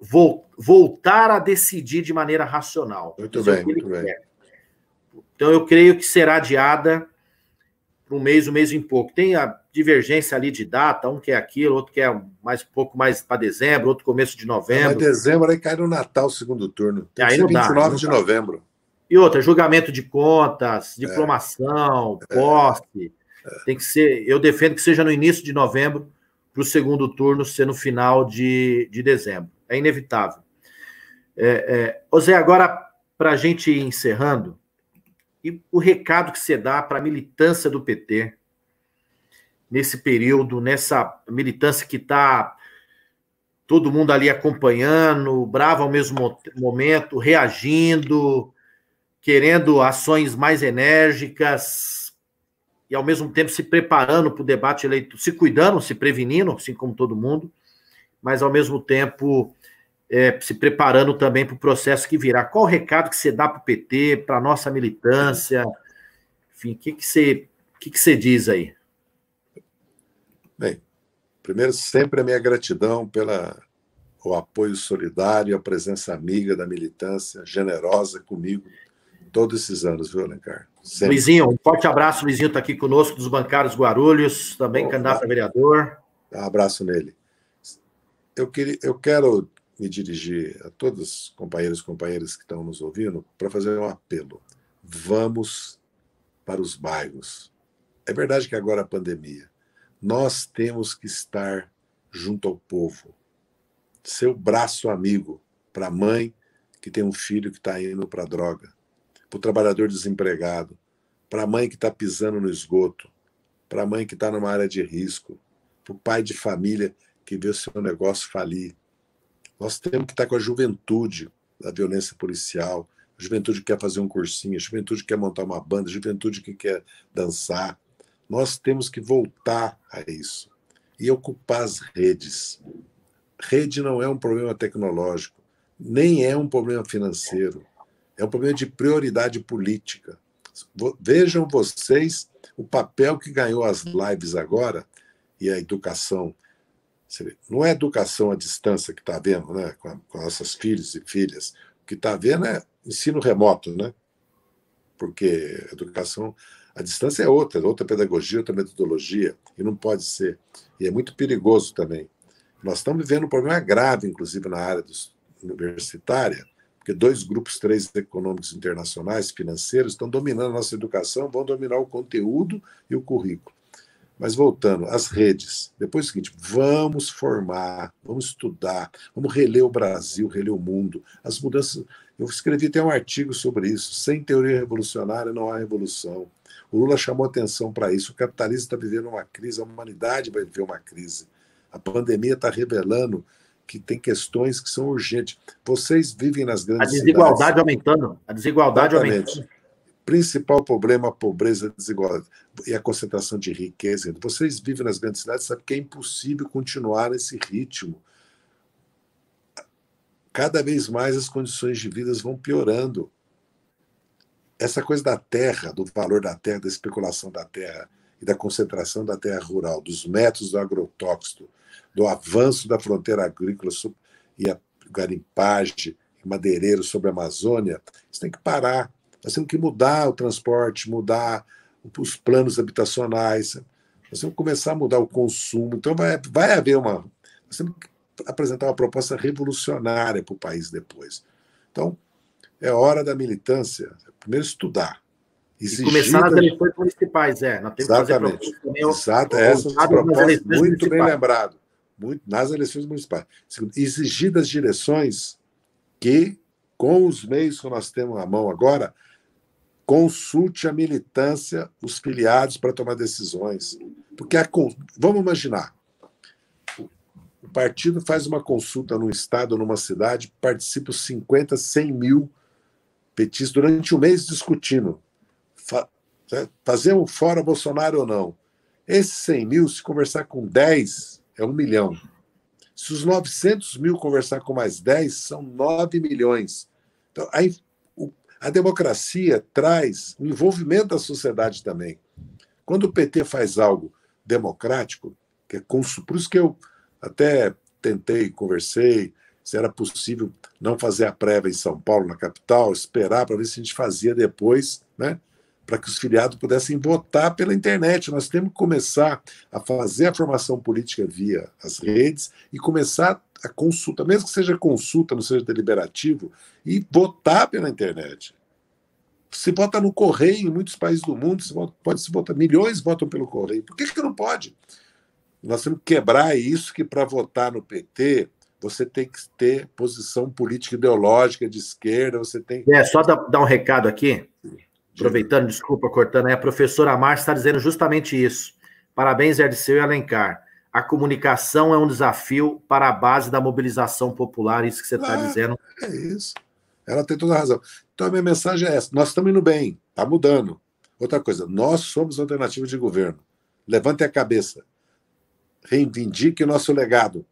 vo voltar a decidir de maneira racional. Muito é bem, muito bem. Então eu creio que será adiada para um mês, um mês e pouco. Tem a divergência ali de data, um quer aquilo, outro quer mais um pouco mais para dezembro, outro começo de novembro. Mas dezembro aí cai no Natal, segundo turno. Tem aí não 29 dá, não de dá. novembro. E outra, julgamento de contas, diplomação, é. posse. É. Tem que ser, eu defendo que seja no início de novembro, para o segundo turno ser no final de, de dezembro. É inevitável. É, é, Zé, agora, para a gente ir encerrando, e o recado que você dá para a militância do PT nesse período, nessa militância que está todo mundo ali acompanhando, bravo ao mesmo momento, reagindo, querendo ações mais enérgicas, e ao mesmo tempo se preparando para o debate eleitoral, se cuidando, se prevenindo, assim como todo mundo, mas ao mesmo tempo é, se preparando também para o processo que virá. Qual o recado que você dá para o PT, para a nossa militância? Enfim, o que, que, você, que, que você diz aí? Bem, primeiro, sempre a minha gratidão pela o apoio solidário, a presença amiga da militância, generosa comigo, todos esses anos, viu, Alencar? Sempre. Luizinho, um forte abraço. Luizinho está aqui conosco, dos bancários Guarulhos, também Bom, candidato tá. a vereador. abraço nele. Eu, queria, eu quero me dirigir a todos os companheiros e companheiras que estão nos ouvindo para fazer um apelo. Vamos para os bairros. É verdade que agora a pandemia. Nós temos que estar junto ao povo. Seu braço amigo para a mãe que tem um filho que está indo para a droga para o trabalhador desempregado, para a mãe que está pisando no esgoto, para a mãe que está numa área de risco, para o pai de família que vê o seu negócio falir. Nós temos que estar tá com a juventude da violência policial, a juventude que quer fazer um cursinho, a juventude que quer montar uma banda, a juventude que quer dançar. Nós temos que voltar a isso e ocupar as redes. Rede não é um problema tecnológico, nem é um problema financeiro. É um problema de prioridade política. Vejam vocês o papel que ganhou as lives agora e a educação. Não é educação à distância que está vendo, né? com, com nossos filhos e filhas. O que está vendo é ensino remoto, né? porque a educação à distância é outra, é outra pedagogia, outra metodologia, e não pode ser. E é muito perigoso também. Nós estamos vivendo um problema grave, inclusive na área universitária, porque dois grupos, três econômicos internacionais, financeiros, estão dominando a nossa educação, vão dominar o conteúdo e o currículo. Mas voltando, as redes. Depois é o seguinte: vamos formar, vamos estudar, vamos reler o Brasil, reler o mundo. As mudanças. Eu escrevi até um artigo sobre isso. Sem teoria revolucionária não há revolução. O Lula chamou atenção para isso. O capitalismo está vivendo uma crise, a humanidade vai viver uma crise. A pandemia está revelando que tem questões que são urgentes. Vocês vivem nas grandes cidades. A desigualdade cidades. aumentando. A desigualdade Exatamente. aumentando. Principal problema, a pobreza, a desigualdade e a concentração de riqueza. Vocês vivem nas grandes cidades, sabe que é impossível continuar nesse ritmo. Cada vez mais as condições de vida vão piorando. Essa coisa da terra, do valor da terra, da especulação da terra, e da concentração da terra rural, dos métodos do agrotóxico, do avanço da fronteira agrícola e a garimpagem madeireiro sobre a Amazônia, isso tem que parar. Nós temos que mudar o transporte, mudar os planos habitacionais, nós temos que começar a mudar o consumo. Então, vai, vai haver uma. Nós temos que apresentar uma proposta revolucionária para o país depois. Então, é hora da militância, primeiro estudar, Exigida. E começar nas eleições municipais, é. Nós temos Exatamente. Que fazer Exato, essas propostas, muito municipais. bem lembrado, muito, nas eleições municipais. Exigidas direções que, com os meios que nós temos na mão agora, consulte a militância, os filiados para tomar decisões. Porque a, vamos imaginar, o partido faz uma consulta num estado, numa cidade, participa 50, 100 mil petistas durante um mês discutindo. Né? Fazer um fora Bolsonaro ou não. Esses 100 mil, se conversar com 10, é um milhão. Se os 900 mil conversar com mais 10, são 9 milhões. Então, a, a democracia traz o envolvimento da sociedade também. Quando o PT faz algo democrático, que é consul, por isso que eu até tentei, conversei, se era possível não fazer a prévia em São Paulo, na capital, esperar para ver se a gente fazia depois, né? para que os filiados pudessem votar pela internet. Nós temos que começar a fazer a formação política via as redes e começar a consulta, mesmo que seja consulta, não seja deliberativo, e votar pela internet. Se vota no correio em muitos países do mundo, se vota, pode se votar, milhões votam pelo correio. Por que, que não pode? Nós temos que quebrar isso que para votar no PT você tem que ter posição política ideológica de esquerda, você tem. É só dar, dar um recado aqui. Aproveitando, desculpa, cortando, é a professora Márcia está dizendo justamente isso. Parabéns, Erdiceu e Alencar. A comunicação é um desafio para a base da mobilização popular, isso que você está ah, dizendo. É isso. Ela tem toda a razão. Então, a minha mensagem é essa: nós estamos indo bem, está mudando. Outra coisa, nós somos alternativa de governo. Levante a cabeça. Reivindique o nosso legado.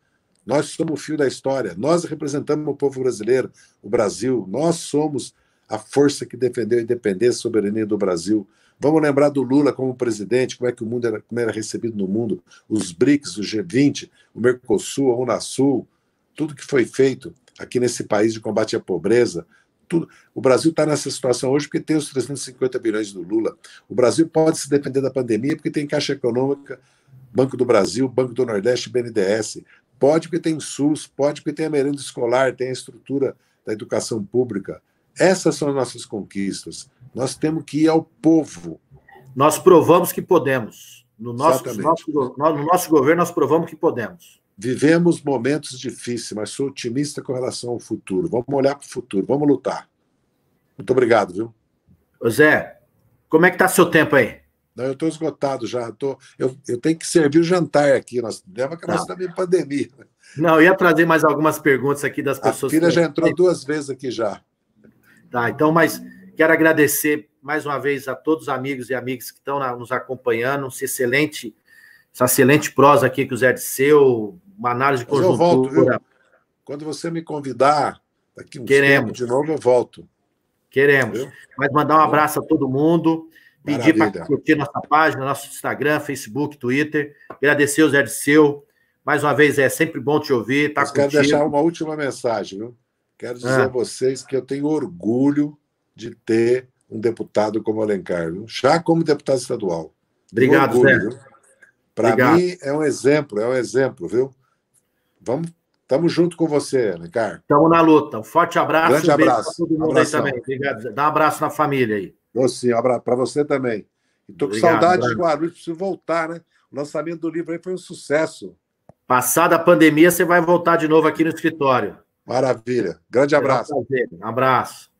Nós somos o fio da história. Nós representamos o povo brasileiro, o Brasil. Nós somos a força que defendeu a independência e soberania do Brasil. Vamos lembrar do Lula como presidente, como é que o mundo era, como era recebido no mundo, os BRICS, o G20, o Mercosul, a Unasul, tudo que foi feito aqui nesse país de combate à pobreza. Tudo. O Brasil está nessa situação hoje porque tem os 350 bilhões do Lula. O Brasil pode se defender da pandemia porque tem Caixa Econômica, Banco do Brasil, Banco do Nordeste, BNDES. Pode porque tem SUS, pode porque tem a merenda escolar, tem a estrutura da educação pública essas são as nossas conquistas. Nós temos que ir ao povo. Nós provamos que podemos. No nosso, nosso, no nosso governo, nós provamos que podemos. Vivemos momentos difíceis, mas sou otimista com relação ao futuro. Vamos olhar para o futuro, vamos lutar. Muito obrigado, viu? Ô Zé, como é que está seu tempo aí? Não, eu estou esgotado já. Eu, tô, eu, eu, tenho que servir o jantar aqui. Nós deve acabar tá. também pandemia. Não, eu ia trazer mais algumas perguntas aqui das pessoas. A filha que... já entrou é. duas vezes aqui já. Tá, então, mas quero agradecer mais uma vez a todos os amigos e amigas que estão nos acompanhando. Esse excelente, essa excelente prosa aqui que o Zé Disseu, uma análise de conjuntura. Eu volto, viu? Quando você me convidar, daqui uns Queremos. de novo, eu volto. Queremos. Entendeu? Mas mandar um tá abraço a todo mundo. Pedir para curtir nossa página, nosso Instagram, Facebook, Twitter. Agradecer o Zé Disseu. Mais uma vez, é sempre bom te ouvir. Tá Eu contigo. quero deixar uma última mensagem, viu? Quero ah. dizer ah. a vocês que eu tenho orgulho de ter um deputado como Alencar, viu? já como deputado estadual. Obrigado, Zé. Para mim é um exemplo, é um exemplo, viu? Vamos, estamos junto com você, Alencar. Estamos na luta. Um forte abraço. Grande um abraço. todo mundo Abração. aí também. Obrigado. Dá um abraço na família aí. Eu, sim, um abraço para você também. Estou com saudade de Guarulhos, preciso voltar, né? O lançamento do livro aí foi um sucesso. Passada a pandemia, você vai voltar de novo aqui no escritório. Maravilha. Grande abraço. Um abraço.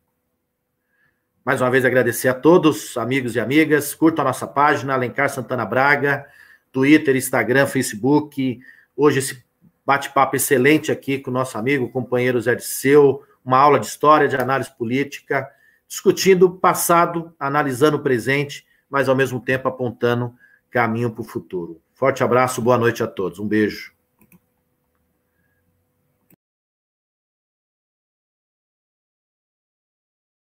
Mais uma vez agradecer a todos, amigos e amigas. Curtam a nossa página, Alencar Santana Braga, Twitter, Instagram, Facebook. Hoje esse bate-papo excelente aqui com o nosso amigo, companheiro Zé Seu, uma aula de história, de análise política, discutindo o passado, analisando o presente, mas ao mesmo tempo apontando caminho para o futuro. Forte abraço, boa noite a todos. Um beijo.